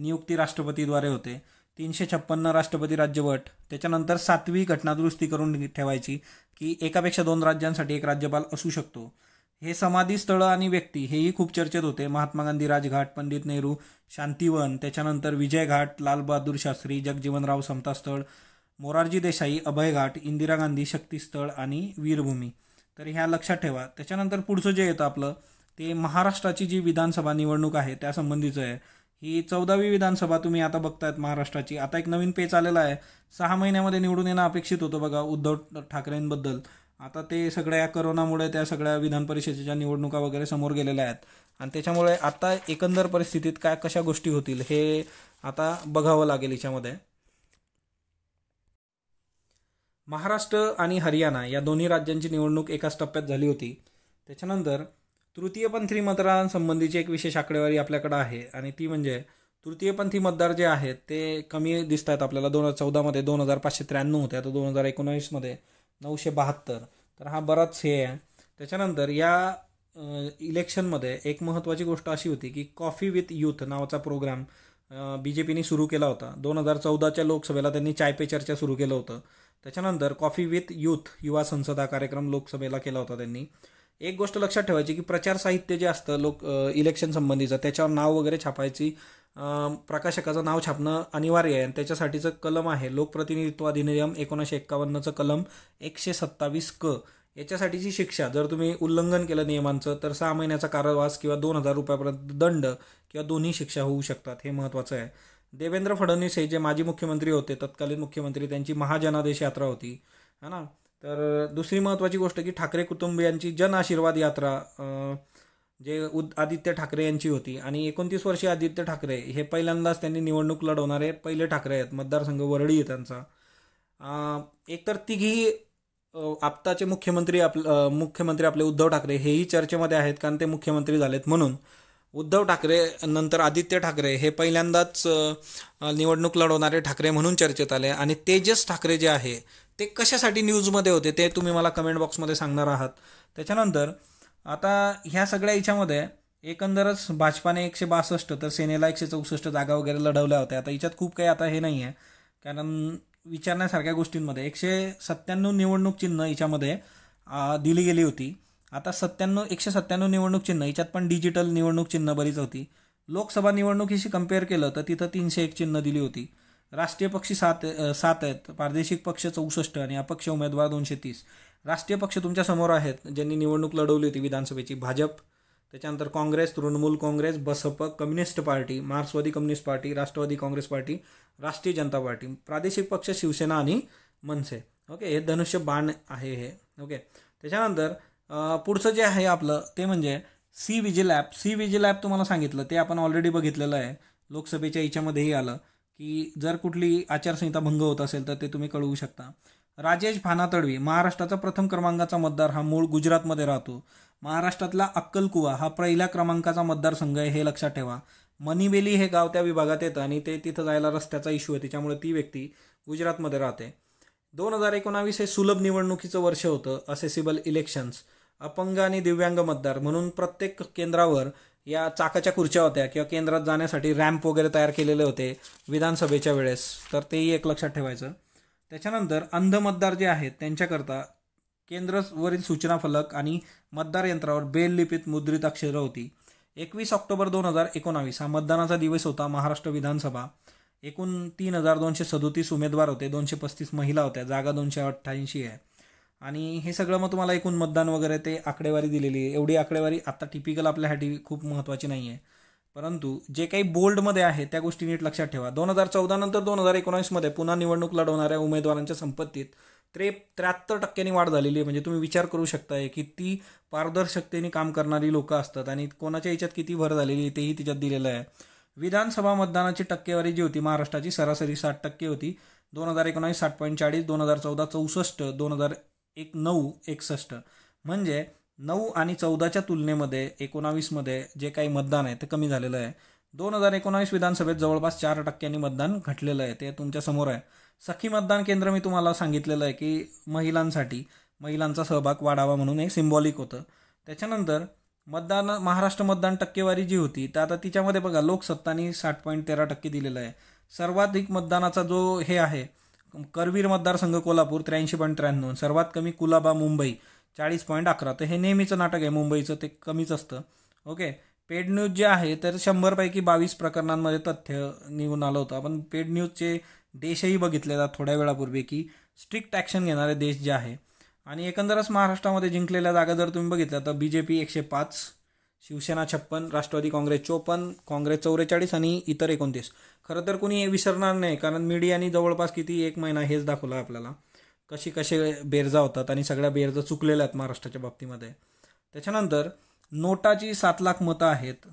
नियुक्ती राष्ट्रपतीद्वारे होते तीनशे छप्पन्न राष्ट्रपती राज्यवट त्याच्यानंतर सातवी घटनादुरुस्ती करून ठेवायची की एकापेक्षा दोन राज्यांसाठी एक राज्यपाल असू शकतो हे समाधी स्थळं आणि व्यक्ती हेही खूप चर्चेत होते महात्मा गांधी राजघाट पंडित नेहरू शांतीवन त्याच्यानंतर विजय घाट लालबहादूर शास्त्री जगजीवनराव समतास्थळ मोरारजी देसाई अभयघाट इंदिरा गांधी शक्तीस्थळ आणि वीरभूमी तर ह्या लक्षात ठेवा त्याच्यानंतर पुढचं जे येतं आपलं ते महाराष्ट्राची जी विधानसभा निवडणूक आहे त्यासंबंधीचं आहे ही चौदावी विधानसभा तुम्ही आता बघतायत महाराष्ट्राची आता एक नवीन पेच आलेला आहे सहा महिन्यामध्ये निवडून येणं अपेक्षित होतं बघा उद्धव ठाकरेंबद्दल आता ते सगळ्या या करोनामुळे त्या सगळ्या विधान परिषदेच्या निवडणुका वगैरे समोर गेलेल्या आहेत आणि त्याच्यामुळे आता एकंदर परिस्थितीत काय कशा गोष्टी होतील हे आता बघावं लागेल याच्यामध्ये महाराष्ट्र आणि हरियाणा या दोन्ही राज्यांची निवडणूक एकाच टप्प्यात झाली होती त्याच्यानंतर तृतीयपंथी मतदारांसंबंधीची एक विशेष आकडेवारी आपल्याकडे आहे आणि ती म्हणजे तृतीयपंथी मतदार जे आहेत ते कमी दिसत आहेत आपल्याला दोन हजार चौदामध्ये दोन हजार पाचशे त्र्याण्णव होते आता दोन हजार एकोणावीसमध्ये नऊशे बहात्तर तर हा बराच हे आहे त्याच्यानंतर या इलेक्शनमध्ये एक महत्त्वाची गोष्ट अशी होती की कॉफी विथ यूथ नावाचा प्रोग्राम बी जे पीने सुरू केला होता दोन हजार चौदाच्या लोकसभेला त्यांनी चाय पे चर्चा सुरू केलं होतं त्याच्यानंतर कॉफी विथ यूथ युवा संसद हा कार्यक्रम लोकसभेला केला होता त्यांनी एक गोष्ट लक्षात ठेवायची की प्रचार साहित्य जे असतं लोक इलेक्शन संबंधीचं त्याच्यावर नाव वगैरे छापायची प्रकाशकाचं नाव छापणं अनिवार्य आहे आणि त्याच्यासाठीचं कलम आहे लोकप्रतिनिधित्व अधिनियम एकोणीसशे एक्कावन्नचं कलम एकशे सत्तावीस क याच्यासाठीची शिक्षा जर तुम्ही उल्लंघन केलं नियमांचं तर सहा महिन्याचा कारावास किंवा दोन हजार रुपयापर्यंत दंड किंवा दोन्ही शिक्षा होऊ शकतात हे महत्त्वाचं आहे देवेंद्र फडणवीस हे जे माजी मुख्यमंत्री होते तत्कालीन मुख्यमंत्री त्यांची महाजनादेश यात्रा होती है ना तर दुसरी महत्त्वाची गोष्ट की ठाकरे कुटुंबियांची जन आशीर्वाद यात्रा जे उद आदित्य ठाकरे यांची होती आणि एकोणतीस वर्षी आदित्य ठाकरे हे पहिल्यांदाच त्यांनी निवडणूक लढवणारे पहिले ठाकरे आहेत मतदारसंघ वरळी आहे त्यांचा एकतर तिघी आत्ताचे मुख्यमंत्री आप मुख्यमंत्री आपले उद्धव ठाकरे हेही चर्चेमध्ये आहेत कारण ते मुख्यमंत्री झालेत म्हणून उद्धव ठाकरे नंतर आदित्य ठाकरे हे पहिल्यांदाच निवडणूक लढवणारे ठाकरे म्हणून चर्चेत आले आणि तेजस ठाकरे जे आहे ते कशासाठी न्यूजमध्ये होते ते तुम्ही मला कमेंट बॉक्समध्ये सांगणार आहात त्याच्यानंतर आता ह्या सगळ्या याच्यामध्ये एकंदरच भाजपाने एकशे बासष्ट तर सेनेला एकशे चौसष्ट जागा वगैरे लढवल्या होत्या आता याच्यात खूप काही आता हे नाही आहे कारण विचारण्यासारख्या गोष्टींमध्ये एकशे सत्त्याण्णव निवडणूक चिन्ह याच्यामध्ये दिली गेली होती आता सत्त्याण्णव एकशे सत्त्याण्णव निवडणूक चिन्ह याच्यात पण डिजिटल निवडणूक चिन्ह बरीच होती लोकसभा निवडणुकीशी कम्पेअर केलं तर तिथं तीनशे एक चिन्ह दिली होती राष्ट्रीय पक्ष सात सात आहेत प्रादेशिक पक्ष चौसष्ट आणि अपक्ष उमेदवार दोनशे तीस राष्ट्रीय पक्ष तुमच्या समोर आहेत ज्यांनी निवडणूक लढवली होती विधानसभेची भाजप त्याच्यानंतर काँग्रेस तृणमूल काँग्रेस बसप कम्युनिस्ट पार्टी मार्क्सवादी communist party Rashtrawadi Congress party Rashtriya Janata party प्रादेशिक पक्ष शिवसेना आणि मनसे ओके हे धनुष्य बाण आहे हे ओके त्याच्यानंतर पुढचं जे आहे आपलं ते म्हणजे C vigil app C vigil app तुम्हाला सांगितलं ते आपण ऑलरेडी बघितलेलं आहे लोकसभेच्या याच्यामध्येही आलं की जर कुठली आचारसंहिता भंग होत असेल तर ते तुम्ही कळवू शकता राजेश भाना तडवी महाराष्ट्राचा प्रथम क्रमांकाचा मतदार हा मूळ गुजरातमध्ये राहतो महाराष्ट्रातला अक्कलकुवा हा पहिल्या क्रमांकाचा मतदारसंघ आहे हे लक्षात ठेवा मनीबेली हे गाव त्या विभागात येतं आणि ते तिथं जायला रस्त्याचा इश्यू आहे त्याच्यामुळे ती व्यक्ती गुजरातमध्ये राहते दोन हजार एकोणावीस हे सुलभ निवडणुकीचं वर्ष होतं असेसिबल इलेक्शन्स अपंग आणि दिव्यांग मतदार म्हणून प्रत्येक केंद्रावर या चाकाच्या खुर्च्या होत्या किंवा केंद्रात जाण्यासाठी रॅम्प वगैरे तयार केलेले होते विधानसभेच्या वेळेस तर तेही एक लक्षात ठेवायचं त्याच्यानंतर अंध मतदार जे आहेत त्यांच्याकरता केंद्रवरील सूचना फलक आणि मतदार यंत्रावर बेल लिपीत मुद्रित अक्षरं होती एकवीस ऑक्टोबर दोन हजार एकोणावीस हा मतदानाचा दिवस होता महाराष्ट्र विधानसभा एकूण तीन हजार दोनशे सदोतीस उमेदवार होते दोनशे पस्तीस महिला होत्या जागा दोनशे अठ्ठ्याऐंशी आहे आणि हे सगळं मग तुम्हाला एकूण मतदान वगैरे ते आकडेवारी दिलेली आहे एवढी आकडेवारी आत्ता टिपिकल आपल्यासाठी खूप महत्त्वाची नाही आहे परंतु जे काही बोल्डमध्ये आहे त्या गोष्टी नीट लक्षात ठेवा दोन हजार चौदा नंतर दोन हजार एकोणावीसमध्ये पुन्हा निवडणूक लढवणाऱ्या उमेदवारांच्या संपत्तीत त्रे त्र्याहत्तर टक्क्यांनी वाढ झालेली आहे म्हणजे तुम्ही विचार करू शकता की ती पारदर्शकतेने काम करणारी लोकं असतात आणि कोणाच्या याच्यात किती भर झालेली आहे तेही तिच्यात दिलेलं आहे विधानसभा मतदानाची टक्केवारी जी होती महाराष्ट्राची सरासरी साठ टक्के होती दोन हजार एकोणावीस साठ पॉईंट चाळीस दोन हजार चौदा चौसष्ट दोन हजार एक नऊ एकसष्ट म्हणजे नऊ आणि चौदाच्या तुलनेमध्ये एकोणावीसमध्ये जे काही मतदान आहे ते कमी झालेलं आहे दोन हजार एकोणावीस विधानसभेत जवळपास चार टक्क्यांनी मतदान घटलेलं आहे ते तुमच्यासमोर आहे सखी मतदान केंद्र मी तुम्हाला सांगितलेलं आहे की महिलांसाठी महिलांचा सहभाग वाढावा म्हणून हे सिम्बॉलिक होतं त्याच्यानंतर मतदान महाराष्ट्र मतदान टक्केवारी जी होती तर आता तिच्यामध्ये बघा लोकसत्तानी साठ पॉईंट तेरा टक्के दिलेलं आहे सर्वाधिक मतदानाचा जो हे आहे करवीर मतदारसंघ कोल्हापूर त्र्याऐंशी पॉईंट त्र्याण्णव सर्वात कमी कुलाबा मुंबई चाळीस पॉईंट अकरा तर हे नेहमीचं नाटक आहे मुंबईचं ते कमीच असतं ओके पेड न्यूज जे आहे तर शंभरपैकी बावीस प्रकरणांमध्ये तथ्य निघून आलं होतं आपण पेड न्यूजचे देशही बघितले जातात थोड्या वेळापूर्वी की स्ट्रिक्ट ॲक्शन घेणारे देश जे आहे आणि एकंदरच महाराष्ट्रामध्ये जिंकलेल्या जागा जर तुम्ही बघितल्या तर बी जे पी एकशे पाच शिवसेना छप्पन राष्ट्रवादी काँग्रेस चोपन्न काँग्रेस चौवेचाळीस आणि इतर एकोणतीस खरं तर कुणी हे विसरणार नाही कारण मीडियाने जवळपास किती एक महिना हेच दाखवलं आपल्याला कसे कसे बेरजा होतात आणि सगळ्या बेरजा चुकलेल्या आहेत महाराष्ट्राच्या बाबतीमध्ये त्याच्यानंतर नोटाची सात लाख मतं आहेत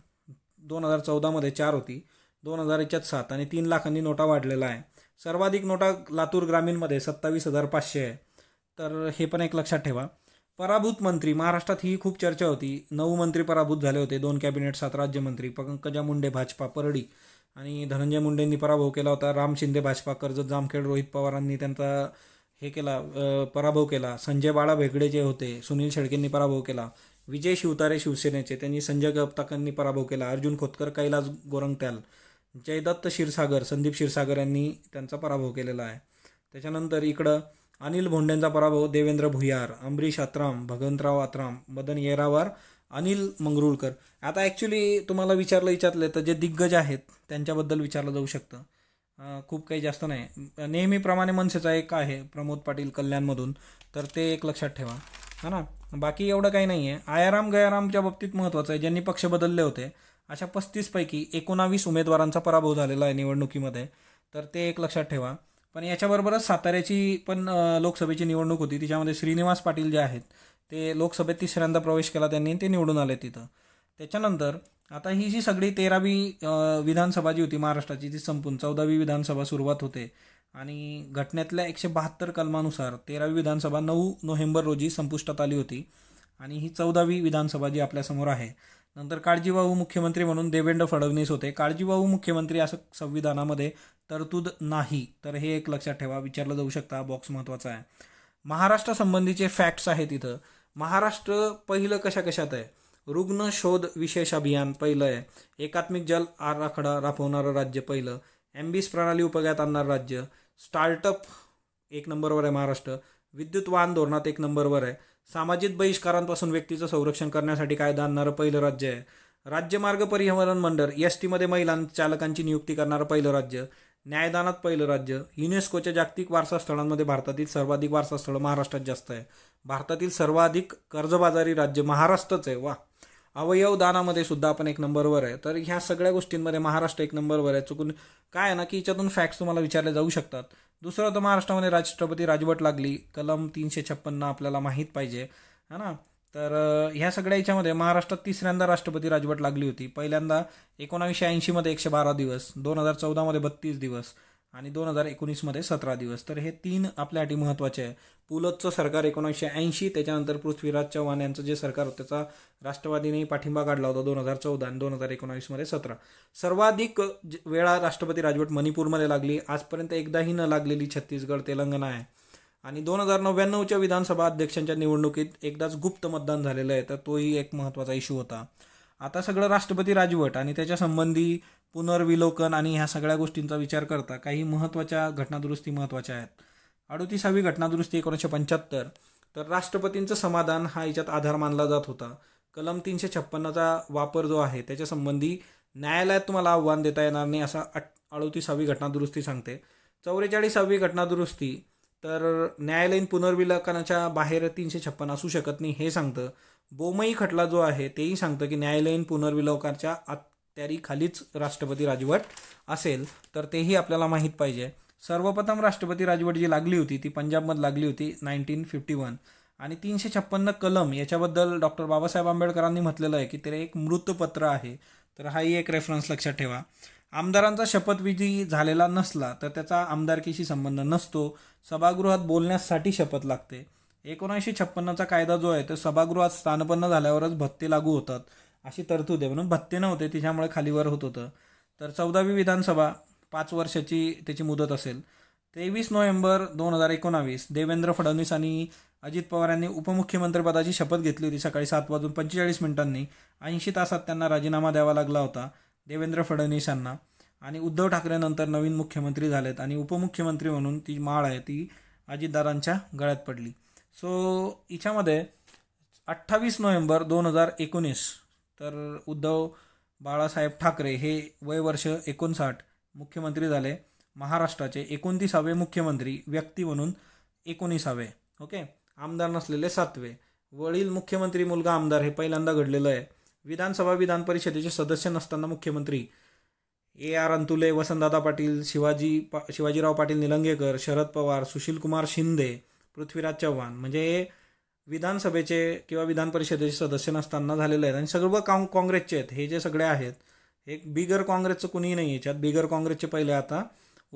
दोन हजार चौदामध्ये चार होती दोन हजार याच्यात सात आणि तीन लाखांनी नोटा वाढलेला आहे सर्वाधिक नोटा लातूर ग्रामीणमध्ये सत्तावीस हजार पाचशे आहे तर हे पण एक लक्षात ठेवा पराभूत मंत्री महाराष्ट्रात ही खूप चर्चा होती नऊ मंत्री पराभूत झाले होते दोन कॅबिनेट सात राज्यमंत्री पंकजा मुंडे भाजपा परडी आणि धनंजय मुंडेंनी पराभव केला होता राम शिंदे भाजपा कर्जत जामखेड रोहित पवारांनी त्यांचा हे केला पराभव केला संजय बाळा भेगडे जे होते सुनील शेळकेंनी पराभव केला विजय शिवतारे शिवसेनेचे त्यांनी संजय गप्ताकांनी पराभव केला अर्जुन खोतकर कैलास गोरंगत्याल जयदत्त क्षीरसागर संदीप क्षीरसागर यांनी त्यांचा पराभव केलेला आहे त्याच्यानंतर इकडं अनिल भोंड्यांचा पराभव देवेंद्र भुयार अंबरीश आत्राम भगवंतराव आत्राम मदन येरावार अनिल मंगरुळकर आता ॲक्च्युली तुम्हाला विचारलं विचारलं तर जे दिग्गज आहेत त्यांच्याबद्दल विचारलं जाऊ शकतं खूप काही जास्त नाही नेहमीप्रमाणे मनसेचा एक आहे प्रमोद पाटील कल्याणमधून तर ते एक लक्षात ठेवा हां ना बाकी एवढं काही नाही आहे आयाराम गयारामच्या बाबतीत महत्त्वाचं आहे ज्यांनी पक्ष बदलले होते अशा पस्तीसपैकी एकोणावीस उमेदवारांचा पराभव झालेला आहे निवडणुकीमध्ये तर ते एक लक्षात ठेवा पण याच्याबरोबरच साताऱ्याची पण लोकसभेची निवडणूक होती तिच्यामध्ये श्रीनिवास पाटील जे आहेत ते लोकसभेत तिसऱ्यांदा प्रवेश केला त्यांनी ते निवडून आले तिथं त्याच्यानंतर आता ही जी सगळी तेरावी विधानसभा जी होती महाराष्ट्राची ती संपून चौदावी विधानसभा सुरुवात होते आणि घटनेतल्या एकशे बहात्तर कलमानुसार तेरावी विधानसभा नऊ नोव्हेंबर रोजी संपुष्टात आली होती आणि ही चौदावी विधानसभा जी आपल्यासमोर आहे नंतर काळजीवाहू मुख्यमंत्री म्हणून देवेंद्र फडणवीस होते काळजीवाहू मुख्यमंत्री असं संविधानामध्ये तरतूद नाही तर हे एक लक्षात ठेवा विचारलं जाऊ शकता बॉक्स महत्त्वाचा आहे महाराष्ट्रासंबंधीचे फॅक्ट्स आहेत इथं महाराष्ट्र पहिलं कशा कशात आहे रुग्ण शोध विशेष अभियान पहिलं आहे एकात्मिक जल आराखडा राबवणारं राज्य पहिलं एम्बीस प्रणाली उपयोगात आणणारं राज्य स्टार्टअप एक नंबरवर आहे महाराष्ट्र विद्युत वाहन धोरणात एक नंबरवर आहे सामाजिक बहिष्कारांपासून व्यक्तीचं संरक्षण करण्यासाठी कायदा आणणारं पहिलं राज्य आहे राज्य मार्ग परिवहन मंडळ एस टीमध्ये महिला चालकांची नियुक्ती करणारं पहिलं राज्य न्यायदानात पहिलं राज्य युनेस्कोच्या जागतिक वारसा स्थळांमध्ये भारतातील सर्वाधिक वारसा स्थळ महाराष्ट्रात जास्त आहे भारतातील सर्वाधिक कर्जबाजारी राज्य महाराष्ट्रच आहे वा अवयव दानामध्ये सुद्धा आपण एक नंबरवर आहे तर ह्या सगळ्या गोष्टींमध्ये महाराष्ट्र एक नंबरवर आहे चुकून काय आहे ना की याच्यातून फॅक्ट्स तुम्हाला विचारले जाऊ शकतात दुसरं होतं महाराष्ट्रामध्ये राष्ट्रपती राजवट लागली कलम तीनशे छप्पन्न आपल्याला माहीत पाहिजे है ना तर ह्या सगळ्या याच्यामध्ये महाराष्ट्रात तिसऱ्यांदा राष्ट्रपती राजवट लागली होती पहिल्यांदा एकोणावीसशे ऐंशीमध्ये एकशे बारा दिवस दोन हजार चौदामध्ये बत्तीस दिवस आणि दोन हजार एकोणीसमध्ये सतरा दिवस तर हे तीन आपल्यासाठी महत्त्वाचे आहे पुलतचं सरकार एकोणीसशे ऐंशी त्याच्यानंतर पृथ्वीराज चव्हाण यांचं जे सरकार होतं त्याचा राष्ट्रवादीने पाठिंबा काढला होता दोन हजार चौदा आणि दोन हजार एकोणावीसमध्ये सतरा सर्वाधिक वेळा राष्ट्रपती राजवट मणिपूरमध्ये लागली आजपर्यंत एकदाही न लागलेली छत्तीसगड तेलंगणा आहे आणि दोन हजार नव्याण्णवच्या विधानसभा अध्यक्षांच्या निवडणुकीत एकदाच गुप्त मतदान झालेलं आहे तर तोही एक महत्त्वाचा इश्यू होता आता सगळं राष्ट्रपती राजवट आणि त्याच्या संबंधी पुनर्विलोकन आणि ह्या सगळ्या गोष्टींचा विचार करता काही महत्त्वाच्या घटनादुरुस्ती महत्त्वाच्या आहेत अडोतीसावी घटनादुरुस्ती एकोणीसशे पंच्याहत्तर तर राष्ट्रपतींचं समाधान हा याच्यात आधार मानला जात होता कलम तीनशे छप्पन्नचा वापर जो आहे त्याच्यासंबंधी न्यायालयात तुम्हाला आव्हान देता येणार नाही असा अट अडोतीसावी घटनादुरुस्ती सांगते चौवेचाळीसावी घटनादुरुस्ती तर न्यायालयीन पुनर्विलोकनाच्या बाहेर तीनशे छप्पन असू शकत नाही हे सांगतं बोमई खटला जो आहे तेही सांगतं की न्यायालयीन पुनर्विलोकनाच्या आत खालीच राष्ट्रपती राजवट असेल तर तेही आपल्याला माहीत पाहिजे सर्वप्रथम राष्ट्रपती राजवट जी लागली होती ती पंजाबमध्ये लागली होती नाईन्टीन फिफ्टी वन आणि तीनशे छप्पन्न कलम याच्याबद्दल डॉक्टर बाबासाहेब आंबेडकरांनी म्हटलेलं आहे की ते एक मृतपत्र आहे तर हाही एक रेफरन्स लक्षात ठेवा आमदारांचा शपथविधी झालेला नसला तर त्याचा आमदारकीशी संबंध नसतो सभागृहात बोलण्यासाठी शपथ लागते एकोणीसशे छप्पन्नचा कायदा जो आहे तो सभागृहात स्थानपन्न झाल्यावरच भत्ते लागू होतात अशी तरतूद आहे म्हणून भत्ते नव्हते तिच्यामुळे खालीवर होत होतं तर चौदावी विधानसभा पाच वर्षाची त्याची मुदत असेल तेवीस नोव्हेंबर दोन हजार एकोणावीस देवेंद्र फडणवीस आणि अजित पवार यांनी उपमुख्यमंत्रीपदाची शपथ घेतली होती सकाळी सात वाजून पंचेचाळीस मिनिटांनी ऐंशी तासात त्यांना राजीनामा द्यावा लागला होता देवेंद्र फडणवीस यांना आणि उद्धव ठाकरेनंतर नवीन मुख्यमंत्री झालेत आणि उपमुख्यमंत्री म्हणून ती माळ आहे ती अजितदारांच्या गळ्यात पडली सो हिच्यामध्ये अठ्ठावीस नोव्हेंबर दोन हजार एकोणीस तर उद्धव बाळासाहेब ठाकरे हे वय वर्ष एकोणसाठ मुख्यमंत्री झाले महाराष्ट्राचे एकोणतीसावे मुख्यमंत्री व्यक्ती म्हणून एकोणीसावे ओके आमदार नसलेले सातवे वडील मुख्यमंत्री मुलगा आमदार हे पहिल्यांदा घडलेलं आहे विधानसभा विधान परिषदेचे सदस्य नसताना मुख्यमंत्री ए आर अंतुले वसंतदादा पाटील शिवाजी पा शिवाजीराव पाटील निलंगेकर शरद पवार सुशीलकुमार शिंदे पृथ्वीराज चव्हाण म्हणजे विधानसभेचे किंवा विधान परिषदेचे सदस्य नसताना झालेले आहेत आणि सर्व काँ काँग्रेसचे आहेत हे जे सगळे आहेत एक बिगर काँग्रेसचं कुणीही नाही याच्यात बिगर काँग्रेसचे पहिले आता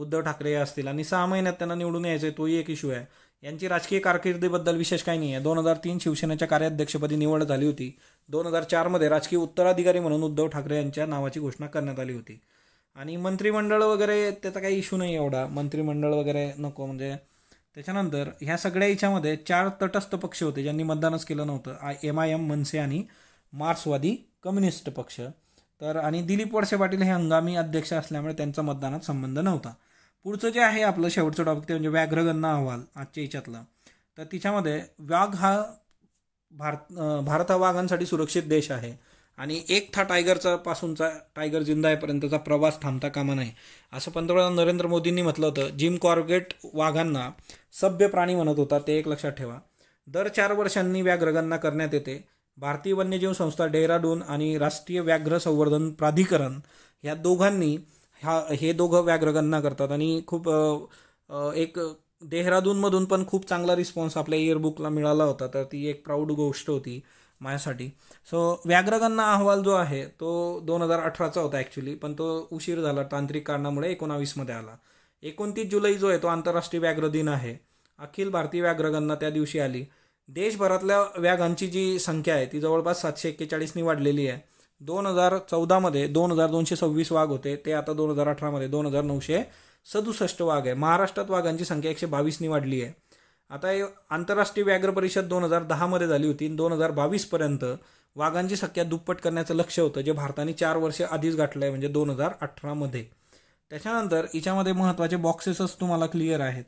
उद्धव ठाकरे असतील आणि सहा महिन्यात त्यांना निवडून यायचं आहे तोही एक इश्यू आहे यांची राजकीय कारकिर्दीबद्दल विशेष काही नाही आहे दोन हजार तीन शिवसेनेच्या कार्याध्यक्षपदी निवड झाली होती दोन हजार चारमध्ये राजकीय उत्तराधिकारी म्हणून उद्धव ठाकरे यांच्या नावाची घोषणा करण्यात आली होती आणि मंत्रिमंडळ वगैरे त्याचा काही इश्यू नाही एवढा मंत्रिमंडळ वगैरे नको म्हणजे त्याच्यानंतर ह्या सगळ्या याच्यामध्ये चार तटस्थ पक्ष होते ज्यांनी मतदानच केलं नव्हतं आय एम आय एम मनसे आणि मार्क्सवादी कम्युनिस्ट पक्ष तर आणि दिलीप वळसे पाटील हे हंगामी अध्यक्ष असल्यामुळे त्यांचा मतदानात संबंध नव्हता पुढचं जे आहे आपलं शेवटचं टॉपिक ते म्हणजे व्याघ्रगणना अहवाल आजच्या याच्यातलं तर तिच्यामध्ये व्याघ हा भारत भारत हा वाघांसाठी सुरक्षित देश आहे आणि एक था टायगरचा पासूनचा टायगर जिंदा आहेपर्यंतचा प्रवास थांबता कामा नाही असं पंतप्रधान नरेंद्र मोदींनी म्हटलं होतं जिम कॉर्गेट वाघांना सभ्य प्राणी म्हणत होता ते एक लक्षात ठेवा दर चार वर्षांनी व्याघ्रगणना करण्यात येते भारतीय वन्यजीव संस्था डेहराडून आणि राष्ट्रीय व्याघ्र संवर्धन प्राधिकरण ह्या दोघांनी ह्या हे दोघं व्याघ्रगणना करतात आणि खूप एक देहरादूनमधून पण खूप चांगला रिस्पॉन्स आपल्या इयरबुकला मिळाला होता तर ती एक प्राऊड गोष्ट होती माझ्यासाठी सो व्याघ्रगणना अहवाल जो आहे तो दोन हजार अठराचा होता ॲक्च्युली पण तो उशीर झाला तांत्रिक कारणामुळे एकोणावीसमध्ये आला एकोणतीस जुलै जो आहे तो आंतरराष्ट्रीय व्याघ्र दिन आहे अखिल भारतीय व्याघ्रगणना त्या दिवशी आली देशभरातल्या व्याघांची जी संख्या आहे ती जवळपास सातशे एक्केचाळीसनी वाढलेली आहे दोन हजार चौदामध्ये दोन हजार दोनशे सव्वीस वाघ होते ते आता दोन हजार अठरामध्ये दोन हजार नऊशे सदुसष्ट वाघ आहे महाराष्ट्रात वाघांची संख्या एकशे बावीसनी वाढली आहे आता आंतरराष्ट्रीय व्याघ्र परिषद दोन हजार दहामध्ये झाली होती दोन हजार बावीसपर्यंत वाघांची संख्या दुप्पट करण्याचं लक्ष होतं जे भारताने चार वर्ष आधीच गाठलं आहे म्हणजे दोन हजार अठरामध्ये त्याच्यानंतर हिच्यामध्ये महत्त्वाचे बॉक्सेसच तुम्हाला क्लिअर आहेत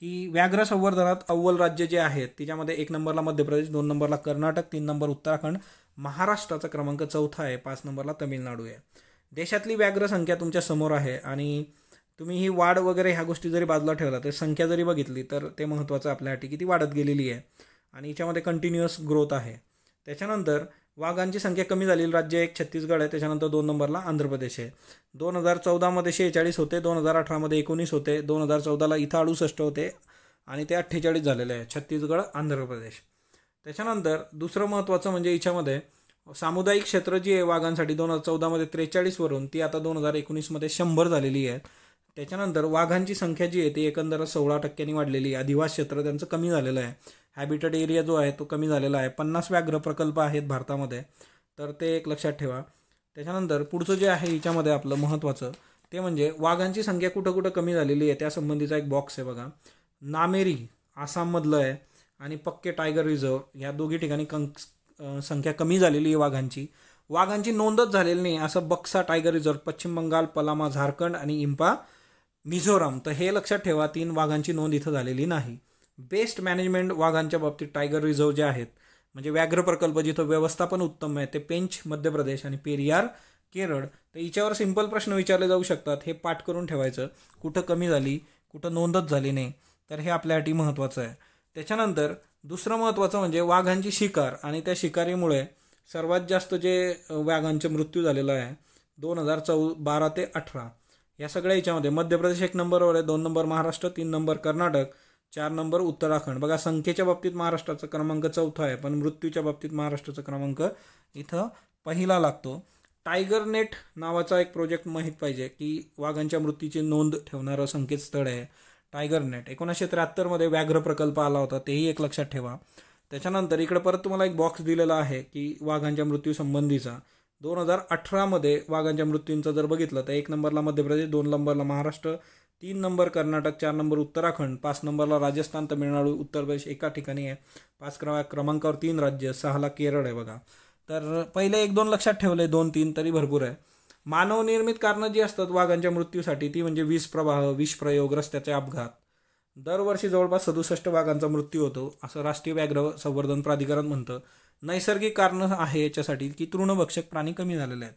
की व्याघ्र संवर्धनात अव्वल राज्य जे आहेत तिच्यामध्ये एक नंबरला मध्य प्रदेश दोन नंबरला कर्नाटक तीन नंबर उत्तराखंड महाराष्ट्राचा क्रमांक चौथा आहे पाच नंबरला तमिळनाडू आहे देशातली व्याघ्र संख्या तुमच्या समोर आहे आणि तुम्ही ही वाढ वगैरे ह्या गोष्टी जरी बाजूला ठेवला तर संख्या जरी बघितली तर ते महत्त्वाचं आपल्यासाठी की ती वाढत गेलेली आहे आणि याच्यामध्ये कंटिन्युअस ग्रोथ आहे त्याच्यानंतर वाघांची संख्या कमी झालेली राज्य एक छत्तीसगड आहे त्याच्यानंतर दोन नंबरला आंध्र प्रदेश आहे दोन हजार चौदामध्ये शेहेचाळीस होते दोन हजार अठरामध्ये एकोणीस होते दोन हजार चौदाला इथं अडुसष्ट होते आणि ते अठ्ठेचाळीस झालेले आहे छत्तीसगड आंध्र प्रदेश त्याच्यानंतर दुसरं महत्त्वाचं म्हणजे याच्यामध्ये सामुदायिक क्षेत्र जी आहे वाघांसाठी दोन हजार चौदामध्ये त्रेचाळीसवरून ती आता दोन हजार एकोणीसमध्ये शंभर झालेली आहे त्याच्यानंतर वाघांची संख्या जी आहे ती एकंदर सोळा टक्क्यांनी वाढलेली अधिवास क्षेत्र त्यांचं कमी झालेलं आहे हॅबिटेड एरिया जो आहे तो कमी झालेला आहे पन्नास व्याघ्र प्रकल्प आहेत भारतामध्ये तर ते एक लक्षात ठेवा त्याच्यानंतर पुढचं जे आहे याच्यामध्ये आपलं महत्त्वाचं ते म्हणजे वाघांची संख्या कुठं कुठं कमी झालेली आहे त्यासंबंधीचा एक बॉक्स आहे बघा नामेरी आसाममधलं आहे आणि पक्के टायगर रिझर्व या दोघी ठिकाणी कं संख्या कमी झालेली आहे वाघांची वाघांची नोंदच झालेली नाही असं बक्सा टायगर रिझर्व पश्चिम बंगाल पलामा झारखंड आणि इम्पा मिझोराम तर हे लक्षात ठेवा तीन वाघांची नोंद इथं झालेली नाही बेस्ट मॅनेजमेंट वाघांच्या बाबतीत टायगर रिझर्व जे आहेत म्हणजे व्याघ्र प्रकल्प जिथं व्यवस्थापन उत्तम आहे ते पेंच मध्य प्रदेश आणि पेरियार केरळ तर याच्यावर सिंपल प्रश्न विचारले जाऊ शकतात हे पाठ करून ठेवायचं कुठं कमी झाली कुठं नोंदच झाली नाही तर हे आपल्यासाठी महत्त्वाचं आहे त्याच्यानंतर दुसरं महत्त्वाचं म्हणजे वाघांची शिकार आणि त्या शिकारीमुळे सर्वात जास्त जे वाघांचे मृत्यू झालेला आहे दोन हजार चौ बारा ते अठरा या सगळ्या याच्यामध्ये मध्य प्रदेश एक नंबरवर आहे दोन नंबर महाराष्ट्र तीन नंबर कर्नाटक चार नंबर उत्तराखंड बघा संख्येच्या बाबतीत महाराष्ट्राचा क्रमांक चौथा आहे पण मृत्यूच्या बाबतीत महाराष्ट्राचा क्रमांक इथं पहिला लागतो टायगर नेट नावाचा एक प्रोजेक्ट माहीत पाहिजे की वाघांच्या मृत्यूची नोंद ठेवणारं संकेतस्थळ आहे टायगर नेट एकोणीसशे त्र्याहत्तरमध्ये व्याघ्र प्रकल्प आला होता तेही एक लक्षात ठेवा त्याच्यानंतर इकडे परत तुम्हाला एक बॉक्स दिलेला आहे की वाघांच्या मृत्यूसंबंधीचा दोन हजार अठरामध्ये वाघांच्या मृत्यूंचा जर बघितलं तर एक नंबरला मध्य प्रदेश दोन नंबरला महाराष्ट्र तीन नंबर कर्नाटक चार नंबर उत्तराखंड पाच नंबरला राजस्थान तमिळनाडू उत्तर प्रदेश एका ठिकाणी आहे पाच क्रमा क्रमांकावर तीन राज्य सहाला केरळ आहे बघा तर पहिले एक दोन लक्षात ठेवले दोन तीन तरी भरपूर आहे मानवनिर्मित कारणं जी असतात वाघांच्या मृत्यूसाठी ती म्हणजे वीज प्रवाह विषप्रयोग रस्त्याचे अपघात दरवर्षी जवळपास सदुसष्ट वाघांचा मृत्यू होतो असं राष्ट्रीय व्याघ्र संवर्धन प्राधिकरण म्हणतं नैसर्गिक कारणं आहे याच्यासाठी की तृणभक्षक प्राणी कमी झालेले आहेत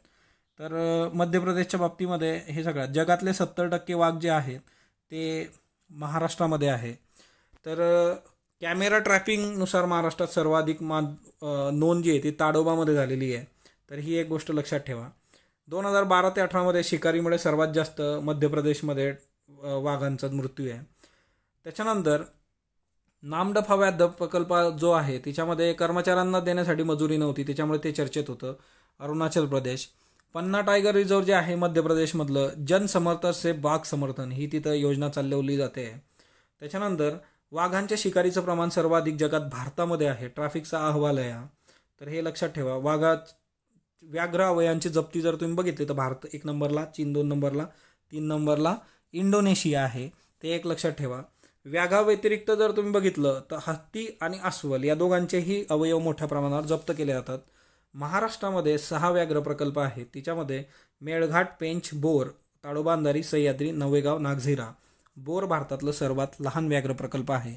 तर मध्य प्रदेशच्या बाबतीमध्ये हे सगळं जगातले सत्तर टक्के वाघ जे आहेत ते महाराष्ट्रामध्ये आहे तर कॅमेरा ट्रॅपिंगनुसार महाराष्ट्रात सर्वाधिक मा नोंद जी आहे ती ताडोबामध्ये झालेली आहे तर ही एक गोष्ट लक्षात ठेवा दोन हजार बारा ते अठरामध्ये शिकारीमुळे सर्वात जास्त मध्य प्रदेशमध्ये वाघांचा मृत्यू आहे त्याच्यानंतर नामडफा व्याध प्रकल्प जो आहे त्याच्यामध्ये कर्मचाऱ्यांना देण्यासाठी मजुरी नव्हती त्याच्यामुळे ते चर्चेत होतं अरुणाचल प्रदेश पन्ना टायगर रिझर्व जे आहे मध्य प्रदेशमधलं जनसमर्थ से बाघ समर्थन ही तिथं योजना चालवली जाते त्याच्यानंतर वाघांच्या शिकारीचं प्रमाण सर्वाधिक जगात भारतामध्ये आहे ट्रॅफिकचा अहवाल आहे तर हे लक्षात ठेवा वाघा व्याघ्र अवयांची जप्ती जर तुम्ही बघितली तर भारत एक नंबरला चीन दोन नंबरला तीन नंबरला इंडोनेशिया आहे ते एक लक्षात ठेवा व्याघाव्यतिरिक्त जर तुम्ही बघितलं तर हत्ती आणि अस्वल या दोघांचेही अवयव मोठ्या प्रमाणावर जप्त केले जातात महाराष्ट्रामध्ये सहा व्याघ्र प्रकल्प आहेत तिच्यामध्ये मेळघाट पेंच बोर ताडोबांधारी सह्याद्री नवेगाव नागझिरा बोर भारतातलं सर्वात लहान व्याघ्र प्रकल्प आहे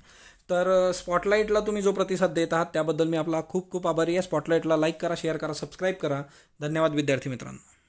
तर स्पॉटलाईटला तुम्ही जो प्रतिसाद देत आहात त्याबद्दल मी आपला खूप खूप आभारी आहे स्पॉटलाईटला लाईक करा शेअर करा सबस्क्राईब करा धन्यवाद विद्यार्थी मित्रांनो